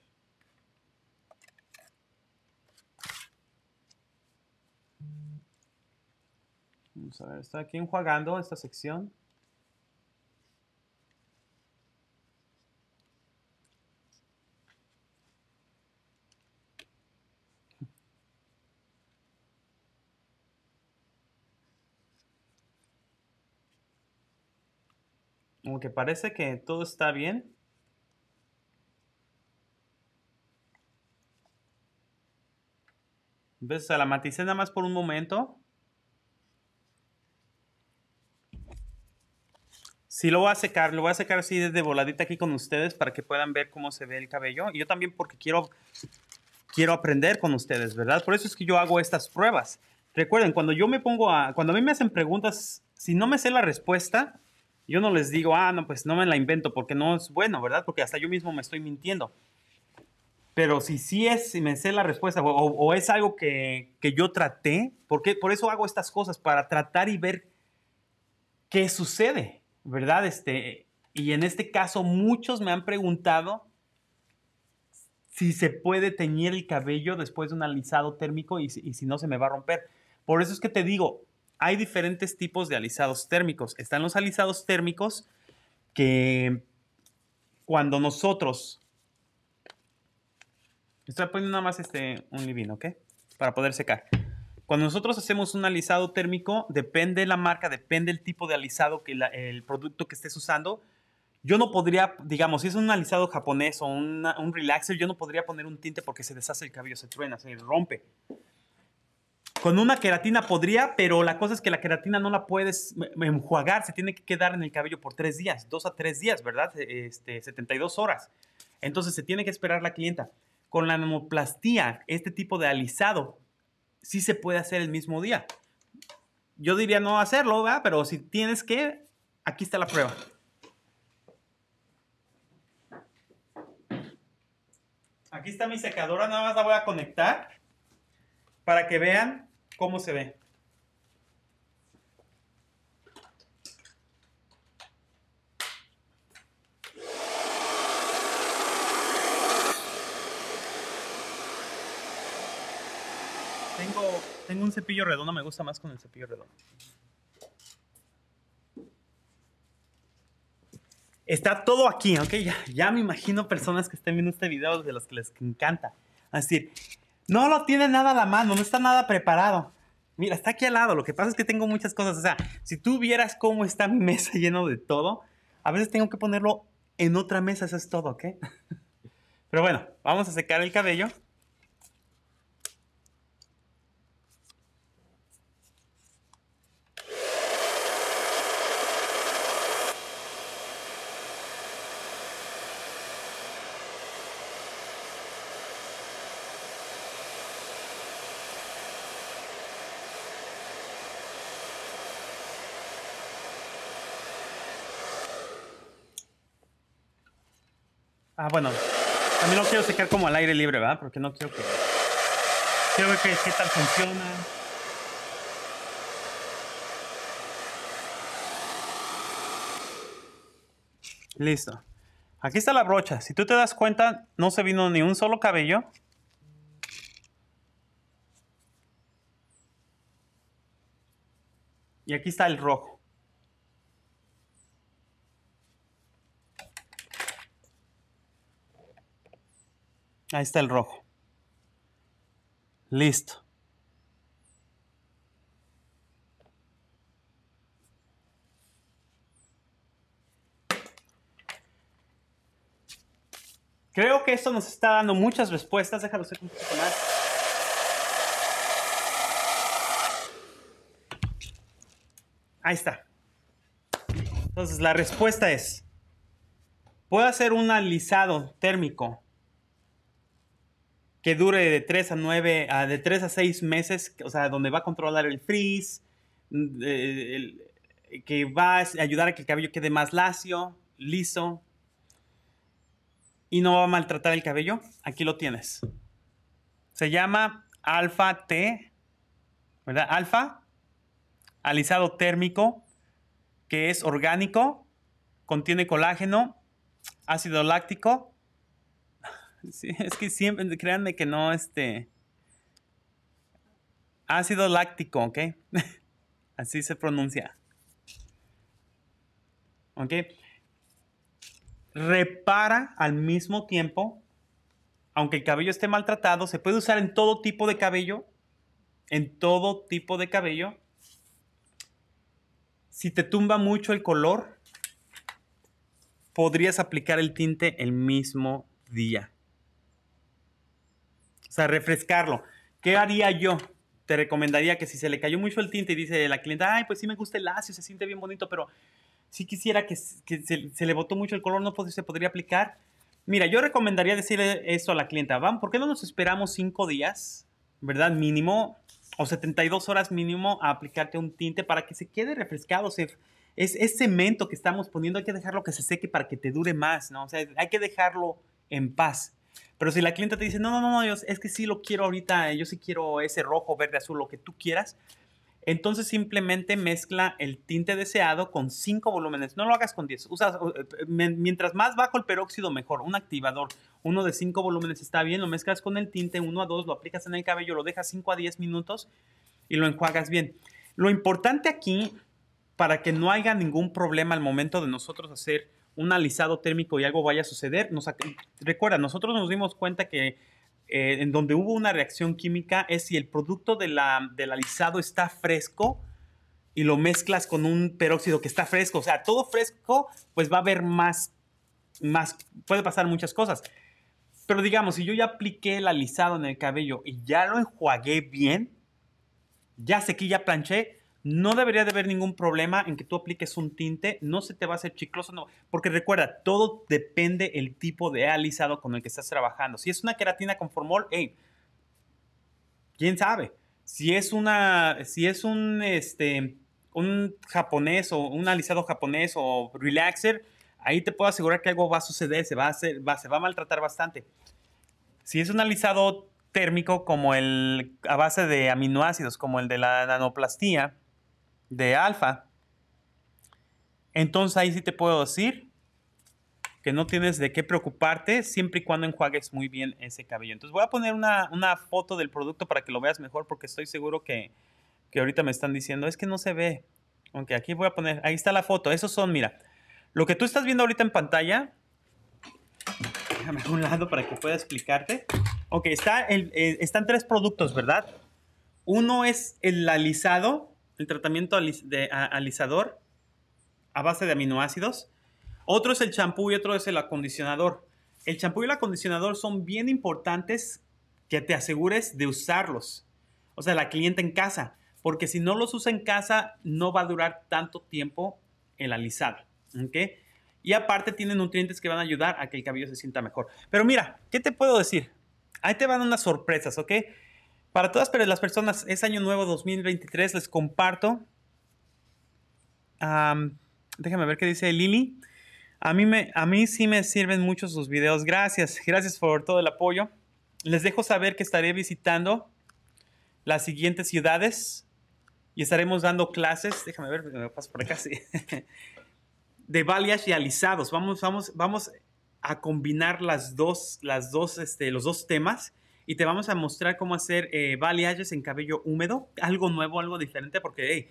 Vamos a ver, está aquí enjuagando esta sección. Aunque parece que todo está bien. ¿Ves? a la maticé nada más por un momento. Sí, lo voy a secar, lo voy a secar así desde voladita aquí con ustedes para que puedan ver cómo se ve el cabello. Y yo también porque quiero, quiero aprender con ustedes, ¿verdad? Por eso es que yo hago estas pruebas. Recuerden, cuando yo me pongo a, cuando a mí me hacen preguntas, si no me sé la respuesta, yo no les digo, ah, no, pues no me la invento porque no es bueno, ¿verdad? Porque hasta yo mismo me estoy mintiendo. Pero si sí es, si me sé la respuesta o, es algo que, que, yo traté, porque por eso hago estas cosas, para tratar y ver qué sucede. ¿verdad? Este, y en este caso muchos me han preguntado si se puede teñir el cabello después de un alisado térmico y si, no se me va a romper. Por eso es que te digo, hay diferentes tipos de alisados térmicos. Están los alisados térmicos que cuando nosotros... Estoy poniendo nada más este, un livino, ¿ok? Para poder secar. Cuando nosotros hacemos un alisado térmico, depende la marca, depende el tipo de alisado que el producto que estés usando. Yo no podría, digamos, si es un alisado japonés o un relaxer, yo no podría poner un tinte porque se deshace el cabello, se truena, se rompe. Con una queratina podría, pero la cosa es que la queratina no la puedes enjuagar, se tiene que quedar en el cabello por tres días, dos a tres días, ¿verdad? E, este, 72 horas. Entonces se tiene que esperar la clienta. Con la neumoplastía, este tipo de alisado, si se puede hacer el mismo día. Yo diría no hacerlo, ¿verdad? Pero si tienes que, aquí está la prueba. Aquí está mi secadora, nada más la voy a conectar para que vean cómo se ve. Tengo, tengo un cepillo redondo, me gusta más con el cepillo redondo. Está todo aquí, ¿ok? Ya, ya me imagino personas que estén viendo este video de los que les encanta. Así, decir, no lo tiene nada a la mano, no está nada preparado. Mira, está aquí al lado. Lo que pasa es que tengo muchas cosas. O sea, si tú vieras cómo está mi mesa lleno de todo, a veces tengo que ponerlo en otra mesa. Eso es todo, ¿ok? Pero bueno, vamos a secar el cabello. Ah, bueno. También no quiero secar como al aire libre, ¿verdad? Porque no quiero que... Quiero ver qué, qué tal funciona. Listo. Aquí está la brocha. Si tú te das cuenta, no se vino ni un solo cabello. Y aquí está el rojo. Ahí está el rojo. Listo. Creo que esto nos está dando muchas respuestas. Déjalo ser un poquito más. Ahí está. Entonces la respuesta es, puedo hacer un alisado térmico que dure de 3 a 9, ah, de 3 a 6 meses, o sea, donde va a controlar el frizz, mm, eh, eh, que va a ayudar a que el cabello quede más lacio, liso, y no va a maltratar el cabello. Aquí lo tienes. Se llama Alpha T, ¿verdad? Alfa, alisado térmico, que es orgánico, contiene colágeno, ácido láctico, es que siempre, créanme que no, este. Ácido láctico, ¿ok? Así se pronuncia. ¿Ok? Repara al mismo tiempo, aunque el cabello esté maltratado, se puede usar en todo tipo de cabello, en todo tipo de cabello. Si te tumba mucho el color, podrías aplicar el tinte el mismo día. O sea, refrescarlo. ¿Qué haría yo? Te recomendaría que si se le cayó mucho el tinte y dice la clienta, ay, pues sí me gusta el lacio, se siente bien bonito, pero si quisiera que, se, le botó mucho el color, no se podría aplicar. Mira, yo recomendaría decirle eso a la clienta, van, ¿por qué no nos esperamos cinco días, verdad? Mínimo, o 72 horas mínimo a aplicarte un tinte para que se quede refrescado, se, es, es, cemento que estamos poniendo, hay que dejarlo que se seque para que te dure más, ¿no? O sea, hay que dejarlo en paz. Pero si la clienta te dice, no, no, no, no, es que sí lo quiero ahorita, yo sí quiero ese rojo, verde, azul, lo que tú quieras, entonces simplemente mezcla el tinte deseado con cinco volúmenes. No lo hagas con 10. Eh, eh, mientras más bajo el peróxido, mejor. Un activador, uno de cinco volúmenes está bien. Lo mezclas con el tinte 1 a 2, lo aplicas en el cabello, lo dejas 5 a 10 minutos y lo enjuagas bien. Lo importante aquí, para que no haya ningún problema al momento de nosotros hacer un alisado térmico y algo vaya a suceder. Nos, recuerda, nosotros nos dimos cuenta que eh, en donde hubo una reacción química es si el producto de la, del alisado está fresco y lo mezclas con un peróxido que está fresco. O sea, todo fresco, pues va a haber más, más, puede pasar muchas cosas. Pero digamos, si yo ya apliqué el alisado en el cabello y ya lo enjuagué bien, ya sequí, ya planché, no debería de haber ningún problema en que tú apliques un tinte, no se te va a hacer chicloso, no, porque recuerda, todo depende el tipo de alisado con el que estás trabajando. Si es una queratina con formol, quién sabe. Si es una, si es un, este, un japonés o un alisado japonés o relaxer, ahí te puedo asegurar que algo va a suceder, se va a se va a maltratar bastante. Si es un alisado térmico como el a base de aminoácidos, como el de la nanoplastía, de alfa, entonces ahí sí te puedo decir que no tienes de qué preocuparte siempre y cuando enjuagues muy bien ese cabello. Entonces voy a poner una, una foto del producto para que lo veas mejor porque estoy seguro que, que ahorita me están diciendo, es que no se ve. Aunque aquí voy a poner, ahí está la foto. Esos son, mira, lo que tú estás viendo ahorita en pantalla. Déjame a un lado para que pueda explicarte. Ok, está eh, están tres productos, ¿verdad? Uno es el alisado, el tratamiento de alisador a base de aminoácidos. Otro es el champú y otro es el acondicionador. El champú y el acondicionador son bien importantes que te asegures de usarlos. O sea, la cliente en casa. Porque si no los usa en casa, no va a durar tanto tiempo el alisado. ¿Ok? Y aparte tienen nutrientes que van a ayudar a que el cabello se sienta mejor. Pero mira, ¿qué te puedo decir? Ahí te van unas sorpresas, ¿ok? Para todas las personas, es año nuevo 2023, les comparto. déjame ver qué dice Lili. A mí, me, a mí sí me sirven mucho sus videos. Gracias, gracias por todo el apoyo. Les dejo saber que estaré visitando las siguientes ciudades y estaremos dando clases. Déjame ver, me paso por acá. Sí. De balias y alisados. Vamos, vamos, vamos a combinar las dos, las dos, este, los dos temas y te vamos a mostrar cómo hacer eh, en cabello húmedo, algo nuevo, algo diferente, porque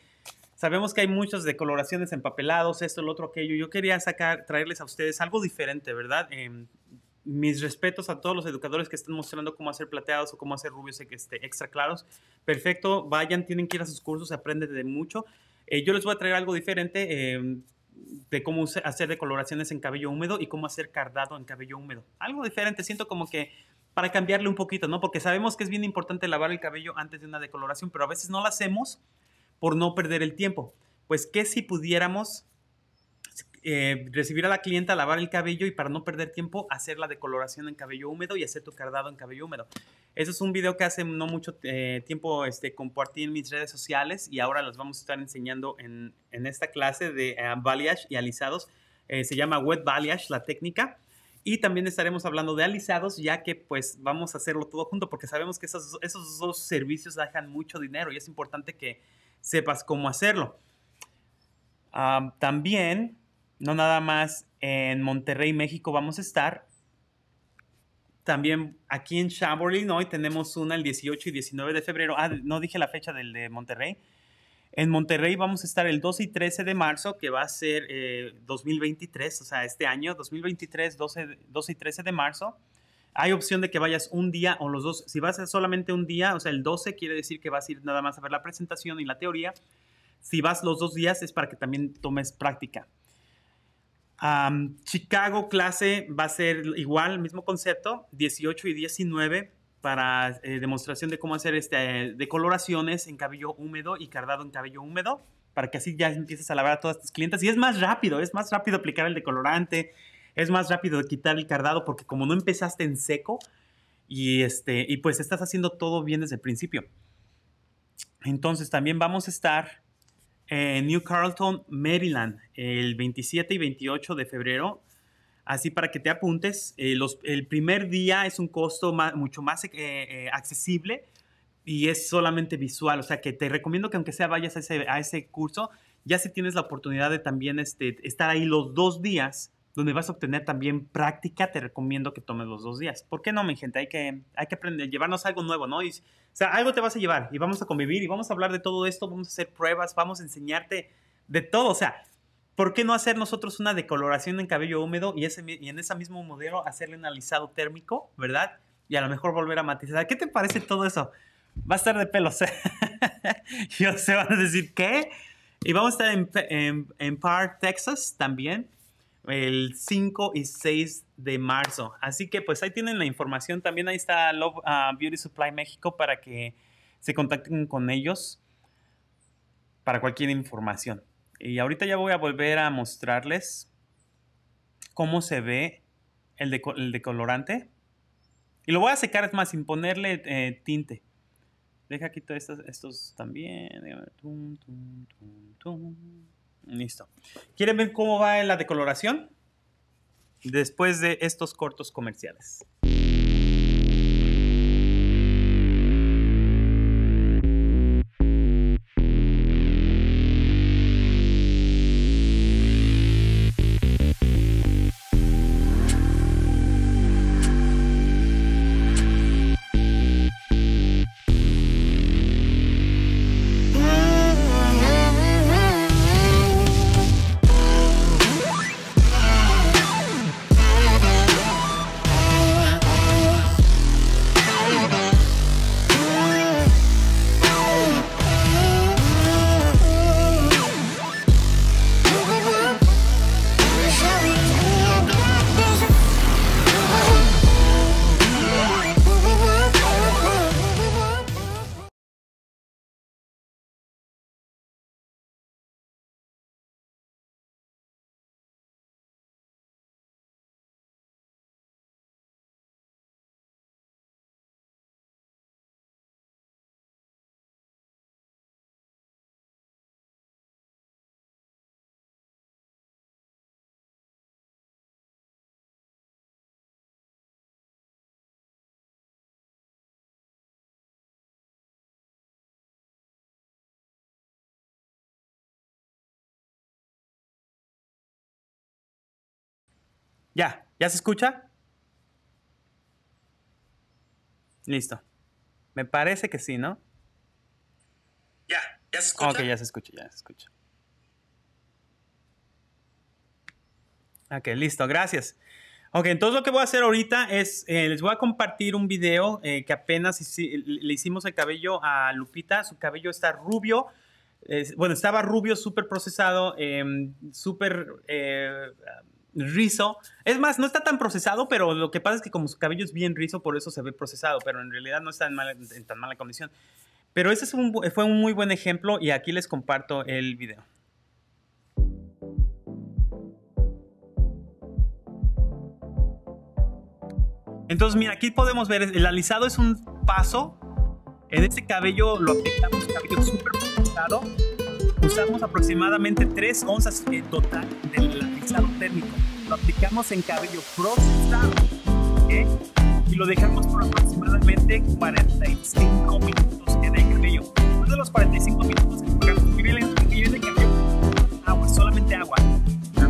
sabemos que hay de decoloraciones, empapelados, esto, el otro, aquello. Yo quería sacar, traerles a ustedes algo diferente, ¿verdad? Em, mis respetos a todos los educadores que están mostrando cómo hacer plateados o cómo hacer rubios este, extra claros. Perfecto, vayan, tienen que ir a sus cursos, aprenden de mucho. Eh, yo les voy a traer algo diferente em, de cómo hacer decoloraciones en cabello húmedo y cómo hacer cardado en cabello húmedo. Algo diferente, siento como que para cambiarle un poquito, ¿no? Porque sabemos que es bien importante lavar el cabello antes de una decoloración, pero a veces no lo hacemos por no perder el tiempo. Pues, ¿qué si pudiéramos eh, recibir a la clienta a lavar el cabello y para no perder tiempo hacer la decoloración en cabello húmedo y hacer tu cardado en cabello húmedo. Eso es un video que hace no mucho eh, tiempo este, compartí en mis redes sociales y ahora los vamos a estar enseñando en, esta clase de eh, balayage y alisados. se llama wet balayage la técnica y también estaremos hablando de alisados, ya que pues vamos a hacerlo todo junto, porque sabemos que esos, dos servicios dejan mucho dinero y es importante que sepas cómo hacerlo. también, no nada más en Monterrey, México vamos a estar. También aquí en no hoy tenemos una el 18 y 19 de febrero. Ah, no dije la fecha del de Monterrey. En Monterrey vamos a estar el 12 y 13 de marzo, que va a ser 2023, eh, o sea, este año, 2023, 12, 12 y 13 de marzo. Hay opción de que vayas un día o los dos. Si vas solamente un día, o sea, el 12 quiere decir que vas a ir nada más a ver la presentación y la teoría. Si vas los dos días es para que también tomes práctica. Chicago clase va a ser igual, mismo concepto, 18 y 19 para eh, demostración de cómo hacer este, eh, decoloraciones en cabello húmedo y cardado en cabello húmedo, para que así ya empieces a lavar a todas tus clientas. Y es más rápido, es más rápido aplicar el decolorante, es más rápido quitar el cardado, porque como no empezaste en seco, y, este, y pues estás haciendo todo bien desde el principio. Entonces también vamos a estar en New Carlton, Maryland, el 27 y 28 de febrero Así para que te apuntes, eh, el primer día es un costo mucho más eh, eh, accesible y es solamente visual. O sea que te recomiendo que aunque sea vayas a ese, curso, ya si tienes la oportunidad de también este, estar ahí los dos días donde vas a obtener también práctica, te recomiendo que tomes los dos días. ¿Por qué no, mi gente? Hay que, aprender, llevarnos algo nuevo, ¿no? o sea, algo te vas a llevar y vamos a convivir y vamos a hablar de todo esto, vamos a hacer pruebas, vamos a enseñarte de todo. O sea, ¿por qué no hacer nosotros una decoloración en cabello húmedo y, y en ese mismo modelo hacerle un alisado térmico, ¿verdad? Y a lo mejor volver a matizar. ¿Qué te parece todo eso? Va a estar de pelos. ¿eh? Yo se van a decir, ¿qué? Y vamos a estar en, en, Park, Texas también, el 5 y 6 de marzo. Así que pues ahí tienen la información. También ahí está Love, ah, Beauty Supply México para que se contacten con ellos para cualquier información. Y ahorita ya voy a volver a mostrarles cómo se ve el, decolorante. Y lo voy a secar, es más, sin ponerle eh, tinte. Deja aquí estos, estos también. Listo. ¿Quieren ver cómo va la decoloración? Después de estos cortos comerciales. Ya, ¿ya se escucha? Listo. Me parece que sí, ¿no? Ya, ya se escucha. Ok, ya se escucha, ya se escucha. Ok, listo, gracias. Ok, entonces lo que voy a hacer ahorita es, eh, les voy a compartir un video eh, que apenas le hicimos el cabello a Lupita. Su cabello está rubio, bueno, estaba rubio, súper procesado, em, súper eh, rizo. Es más, no está tan procesado, pero lo que pasa es que como su cabello es bien rizo, por eso se ve procesado, pero en realidad no está en, tan mala condición. Pero ese fue un muy buen ejemplo y aquí les comparto el video. Entonces, mira, aquí podemos ver, el alisado es un paso. En este cabello lo aplicamos, cabello súper procesado usamos aproximadamente 3 onzas en eh, total del alisado térmico. Lo aplicamos en cabello procesado y lo dejamos por aproximadamente 45 minutos en el cabello. Después de los 45 minutos, que viene el cabello, agua, solamente agua, lo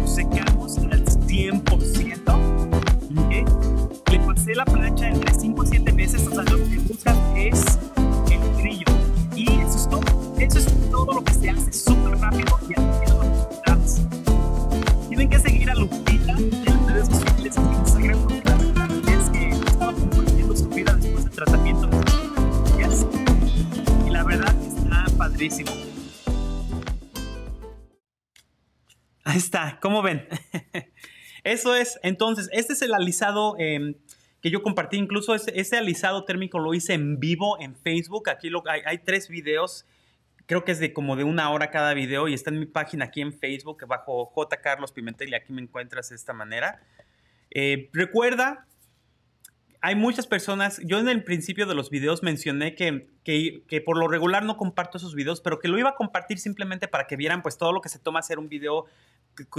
Ahí está, ¿cómo ven? Eso es, entonces, este es el alisado em, que yo compartí, incluso ese, alisado térmico lo hice en vivo en Facebook, aquí lo, hay, tres videos, creo que es de como de una hora cada video y está en mi página aquí en Facebook, bajo J. Carlos Pimentel y aquí me encuentras de esta manera. Eh, recuerda hay muchas personas, yo en el principio de los videos mencioné que, que, por lo regular no comparto esos videos, pero que lo iba a compartir simplemente para que vieran pues todo lo que se toma hacer un video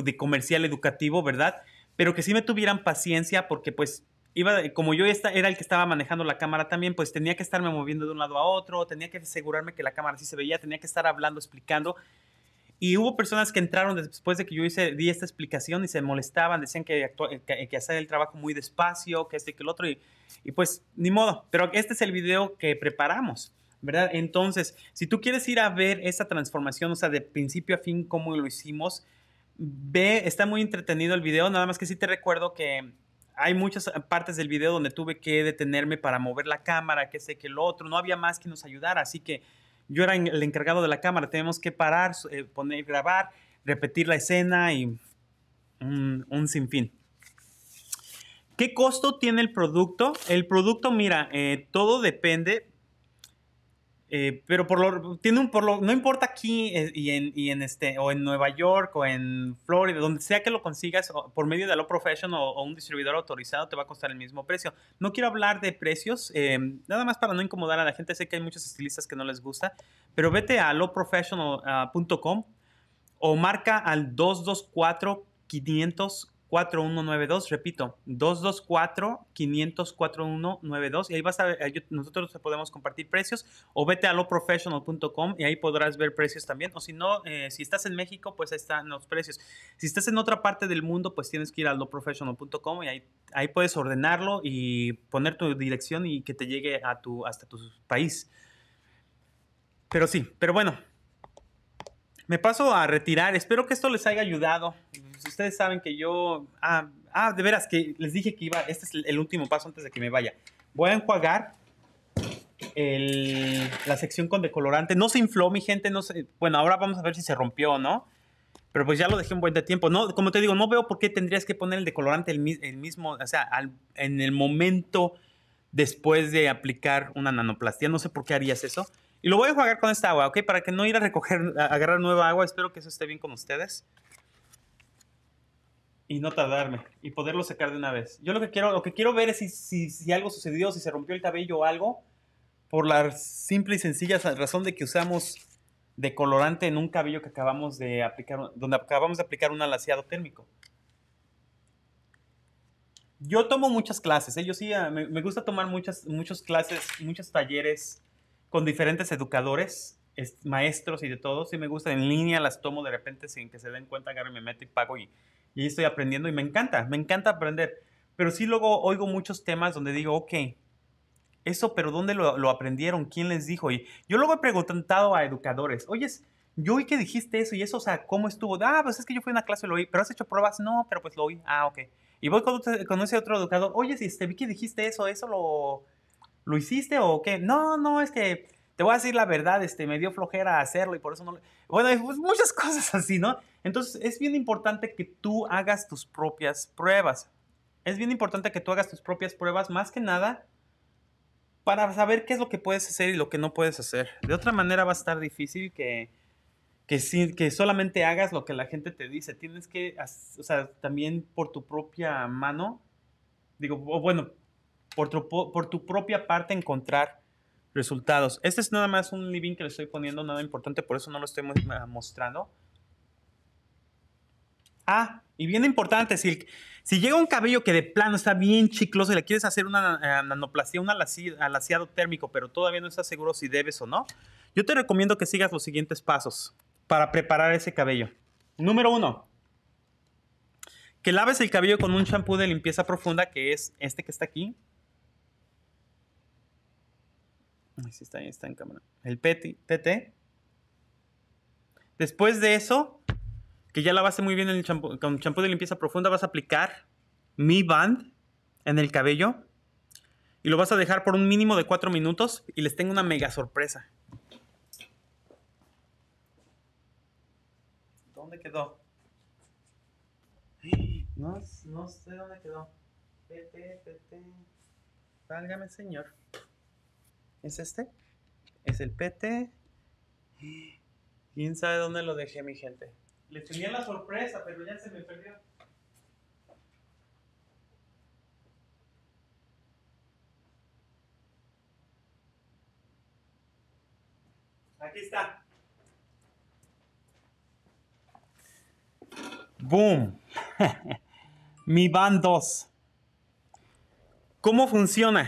de comercial educativo, ¿verdad? Pero que sí me tuvieran paciencia porque pues iba, como yo era el que estaba manejando la cámara también, pues tenía que estarme moviendo de un lado a otro, tenía que asegurarme que la cámara sí se veía, tenía que estar hablando, explicando y hubo personas que entraron después de que yo hice, di esta explicación y se molestaban, decían que, que, hacer el trabajo muy despacio, que este, que el otro, y, y, pues ni modo. Pero este es el video que preparamos, ¿verdad? Entonces, si tú quieres ir a ver esa transformación, o sea, de principio a fin, cómo lo hicimos, ve, está muy entretenido el video, nada más que sí te recuerdo que hay muchas partes del video donde tuve que detenerme para mover la cámara, que sé que el otro, no había más que nos ayudara, así que yo era el encargado de la cámara, tenemos que parar, eh, poner, grabar, repetir la escena y un, sinfín. ¿Qué costo tiene el producto? El producto, mira, eh, todo depende, eh, pero por lo, tiene un, por no importa aquí eh, y, en, este, o en Nueva York o en Florida, donde sea que lo consigas por medio de Lo Professional o, un distribuidor autorizado, te va a costar el mismo precio. No quiero hablar de precios, em, nada más para no incomodar a la gente. Sé que hay muchos estilistas que no les gusta, pero vete a loprofessional.com o marca al 224 500 4192, repito, 224 500 y ahí vas a ver, nosotros te podemos compartir precios o vete a loprofessional.com y ahí podrás ver precios también o si no, eh, si estás en México, pues ahí están los precios. Si estás en otra parte del mundo, pues tienes que ir a loprofessional.com y ahí, puedes ordenarlo y poner tu dirección y que te llegue a tu, hasta tu país. Pero sí, pero bueno, me paso a retirar. Espero que esto les haya ayudado. Pues, ustedes saben que yo, ah, ah, de veras que les dije que iba, este es el último paso antes de que me vaya. Voy a enjuagar la sección con decolorante. No se infló, mi gente, no bueno, ahora vamos a ver si se rompió o no. Pero pues ya lo dejé un buen tiempo. No, como te digo, no veo por qué tendrías que poner el decolorante el, mismo, sea, en el momento después de aplicar una nanoplastia No sé por qué harías eso. Y lo voy a enjuagar con esta agua, ¿ok? Para que no ir a recoger, a agarrar nueva agua. Espero que eso esté bien con ustedes y no tardarme y poderlo sacar de una vez. Yo lo que quiero, lo que quiero ver es si, si, algo sucedió, si se rompió el cabello o algo, por la simple y sencilla razón de que usamos decolorante en un cabello que acabamos de aplicar, donde acabamos de aplicar un alaciado térmico. Yo tomo muchas clases, ¿eh? yo sí, ah, me, gusta tomar muchas, muchas clases, muchos talleres con diferentes educadores, maestros y de todo, sí me gusta, en línea las tomo de repente sin que se den cuenta, agarro y me meto y pago y y estoy aprendiendo y me encanta, me encanta aprender. Pero sí luego oigo muchos temas donde digo, ok, eso, pero ¿dónde lo, aprendieron? ¿Quién les dijo? Y yo luego he preguntado a educadores, oyes, yo oí que dijiste eso y eso, o sea, ¿cómo estuvo? Ah, pues es que yo fui a una clase y lo oí, pero has hecho pruebas, no, pero pues lo oí, ah, ok. Y voy con, ese otro educador, oye, si este, vi que dijiste eso, eso lo, lo hiciste o qué? No, no, es que te voy a decir la verdad, este, me dio flojera hacerlo y por eso no lo... Bueno, pues muchas cosas así, ¿no? Entonces es bien importante que tú hagas tus propias pruebas. Es bien importante que tú hagas tus propias pruebas más que nada para saber qué es lo que puedes hacer y lo que no puedes hacer. De otra manera va a estar difícil que, que, que solamente hagas lo que la gente te dice. Tienes que, o sea, también por tu propia mano, digo, bueno, por tu, por tu propia parte encontrar resultados. Este es nada más un living que le estoy poniendo, nada importante, por eso no lo estoy mostrando. Ah, y bien importante, si, llega un cabello que de plano está bien chicloso y le quieres hacer una eh, nanoplastia nanoplastía, un alaciado térmico, pero todavía no estás seguro si debes o no, yo te recomiendo que sigas los siguientes pasos para preparar ese cabello. Número uno, que laves el cabello con un champú de limpieza profunda, que es este que está aquí. Ahí está, ahí está en cámara. El PT. Después de eso, que ya lavaste muy bien el champú, con champú de limpieza profunda, vas a aplicar Mi Band en el cabello y lo vas a dejar por un mínimo de 4 minutos y les tengo una mega sorpresa. ¿Dónde quedó? No, sé dónde quedó. P.T. P.T. Válgame, señor. ¿Es este? ¿Es el PT? ¿Quién sabe dónde lo dejé, mi gente? Le tenía la sorpresa, pero ya se me perdió. Aquí está. Boom. Mi van 2. ¿Cómo funciona?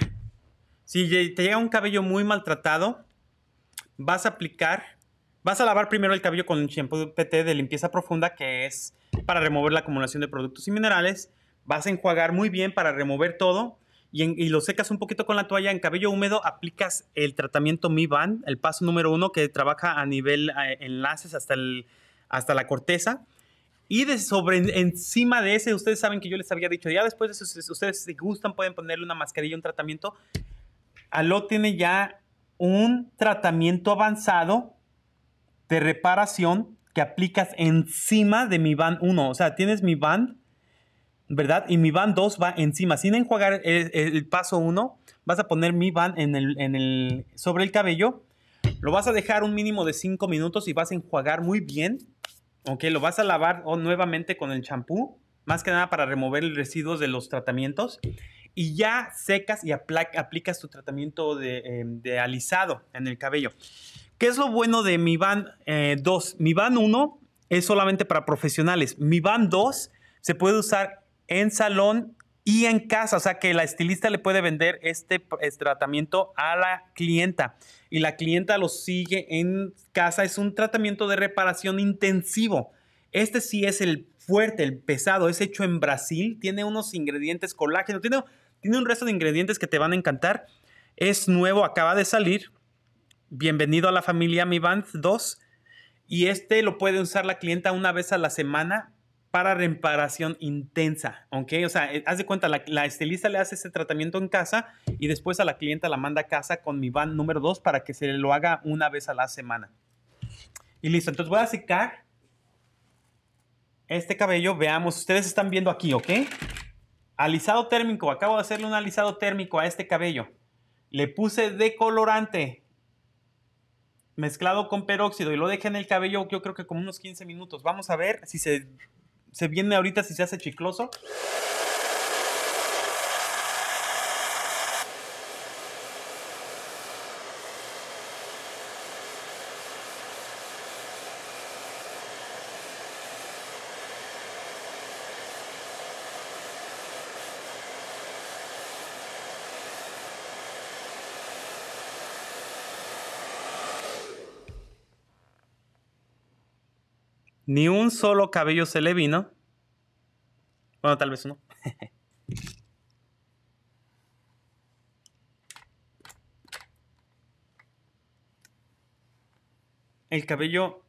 Si te llega un cabello muy maltratado, vas a aplicar Vas a lavar primero el cabello con un champú PT de limpieza profunda, que es para remover la acumulación de productos y minerales. Vas a enjuagar muy bien para remover todo y, lo secas un poquito con la toalla. En cabello húmedo aplicas el tratamiento Mi Band, el paso número uno que trabaja a nivel enlaces hasta, el, hasta la corteza. Y de sobre encima de ese, ustedes saben que yo les había dicho, ya después de eso, ustedes si gustan, pueden ponerle una mascarilla, un tratamiento. Aló tiene ya un tratamiento avanzado de reparación que aplicas encima de mi band 1. O sea, tienes mi band, ¿verdad? Y mi band 2 va encima. Sin enjuagar el, paso 1, vas a poner mi band en el, sobre el cabello. Lo vas a dejar un mínimo de 5 minutos y vas a enjuagar muy bien. aunque lo vas a lavar oh, nuevamente con el champú. Más que nada para remover los residuos de los tratamientos. Y ya secas y aplicas tu tratamiento de, eh, de alisado en el cabello. ¿Qué es lo bueno de Mi van 2? Eh, Mi van 1 es solamente para profesionales. Mi van 2 se puede usar en salón y en casa, o sea que la estilista le puede vender este, este, tratamiento a la clienta y la clienta lo sigue en casa. Es un tratamiento de reparación intensivo. Este sí es el fuerte, el pesado, es hecho en Brasil, tiene unos ingredientes colágeno, tiene un resto de ingredientes que te van a encantar. Es nuevo, acaba de salir Bienvenido a la familia Mi Band 2 y este lo puede usar la clienta una vez a la semana para reparación intensa, ¿ok? O sea, eh, haz de cuenta, la, estilista le hace ese tratamiento en casa y después a la clienta la manda a casa con mi band número 2 para que se lo haga una vez a la semana. Y listo, entonces voy a secar este cabello, veamos, ustedes están viendo aquí, ¿ok? Alisado térmico, acabo de hacerle un alisado térmico a este cabello. Le puse decolorante, mezclado con peróxido y lo dejé en el cabello, yo creo que como unos 15 minutos. Vamos a ver si se, se viene ahorita, si se hace chicloso. Ni un solo cabello se le vino. Bueno, tal vez uno. El cabello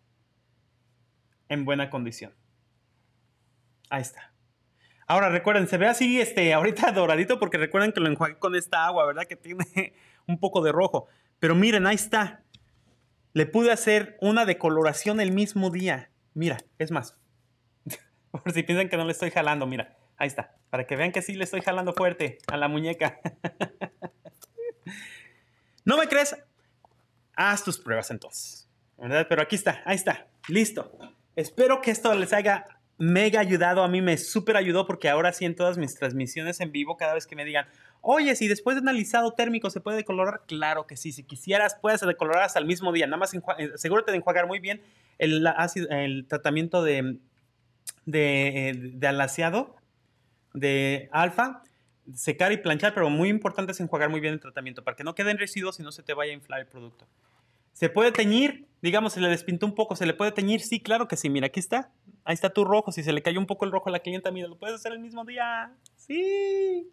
en buena condición. Ahí está. Ahora recuerden, se ve así este, ahorita doradito porque recuerden que lo enjuagué con esta agua, ¿verdad? Que tiene un poco de rojo. Pero miren, ahí está. Le pude hacer una decoloración el mismo día. Mira, es más. Por si piensan que no le estoy jalando, mira. Ahí está. Para que vean que sí le estoy jalando fuerte a la muñeca. ¿No me crees? Haz tus pruebas entonces. ¿Verdad? Pero aquí está. Ahí está. Listo. Espero que esto les haya mega ayudado, a mí me súper ayudó porque ahora sí en todas mis transmisiones en vivo, cada vez que me digan, oye, si después de un alisado térmico se puede decolorar, claro que sí, si quisieras puedes decolorar hasta el mismo día, nada más asegúrate eh, de enjuagar muy bien el, tratamiento de, de, eh, de de alfa, secar y planchar, pero muy importante es enjuagar muy bien el tratamiento para que no queden residuos y no se te vaya a inflar el producto. ¿Se puede teñir? Digamos, se le despintó un poco, ¿se le puede teñir? Sí, claro que sí, mira, aquí está ahí está tu rojo. Si se le cayó un poco el rojo a la clienta, mira, lo puedes hacer el mismo día. Sí.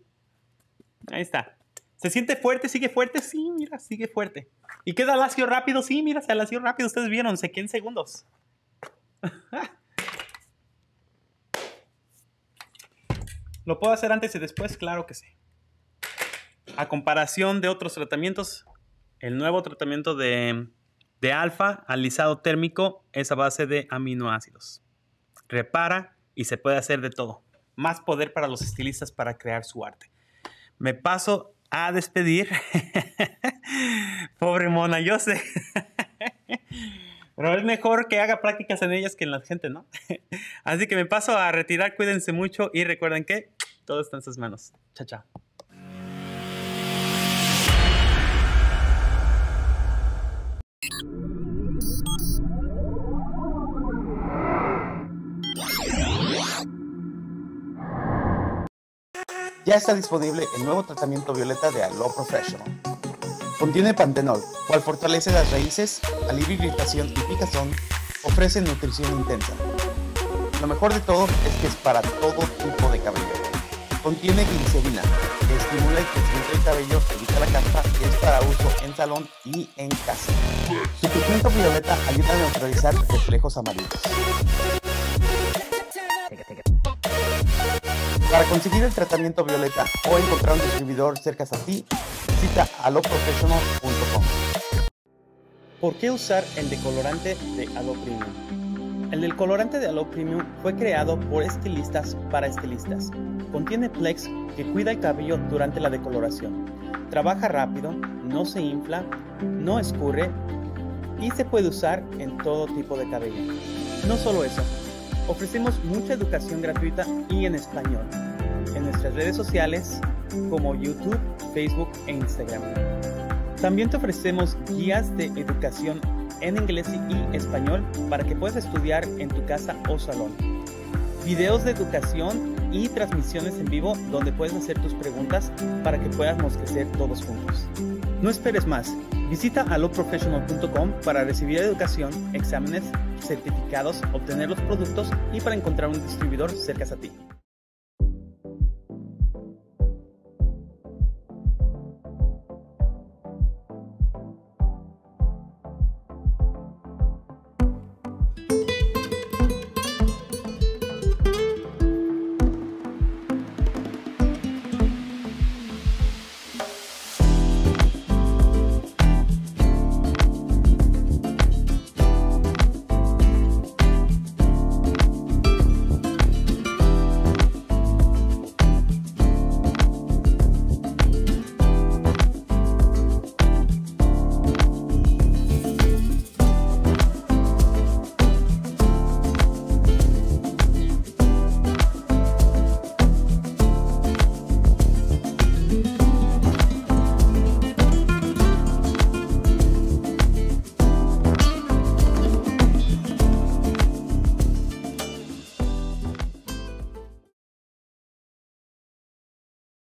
Ahí está. ¿Se siente fuerte? ¿Sigue fuerte? Sí, mira, sigue fuerte. ¿Y queda lacio rápido? Sí, mira, se lacio rápido. Ustedes vieron, se quedó en segundos. ¿Lo puedo hacer antes y después? Claro que sí. A comparación de otros tratamientos, el nuevo tratamiento de, de alfa, alisado térmico, es a base de aminoácidos repara y se puede hacer de todo. Más poder para los estilistas para crear su arte. Me paso a despedir. Pobre mona, yo sé. Pero es mejor que haga prácticas en ellas que en la gente, ¿no? Así que me paso a retirar, cuídense mucho y recuerden que todo está en sus manos. Chao, chao. ya está disponible el nuevo tratamiento violeta de Aloe Professional. Contiene pantenol, cual fortalece las raíces, alivia irritación y picazón, ofrece nutrición intensa. Lo mejor de todo es que es para todo tipo de cabello. Contiene glicerina, que estimula el crecimiento del cabello, evita la caspa y es para uso en salón y en casa. Su tratamiento violeta ayuda a neutralizar reflejos amarillos. Para conseguir el tratamiento violeta o encontrar un distribuidor cerca de ti, visita aloprofessional.com. ¿Por qué usar el decolorante de Alo Premium? El decolorante de Alo Premium fue creado por estilistas para estilistas. Contiene Plex que cuida el cabello durante la decoloración. Trabaja rápido, no se infla, no escurre y se puede usar en todo tipo de cabello. No solo eso, Ofrecemos mucha educación gratuita y en español en nuestras redes sociales como YouTube, Facebook e Instagram. También te ofrecemos guías de educación en inglés y español para que puedas estudiar en tu casa o salón. Videos de educación y transmisiones en vivo donde puedes hacer tus preguntas para que puedas crecer todos juntos. No esperes más Visita aloprofessional.com para recibir educación, exámenes, certificados, obtener los productos y para encontrar un distribuidor cerca a ti.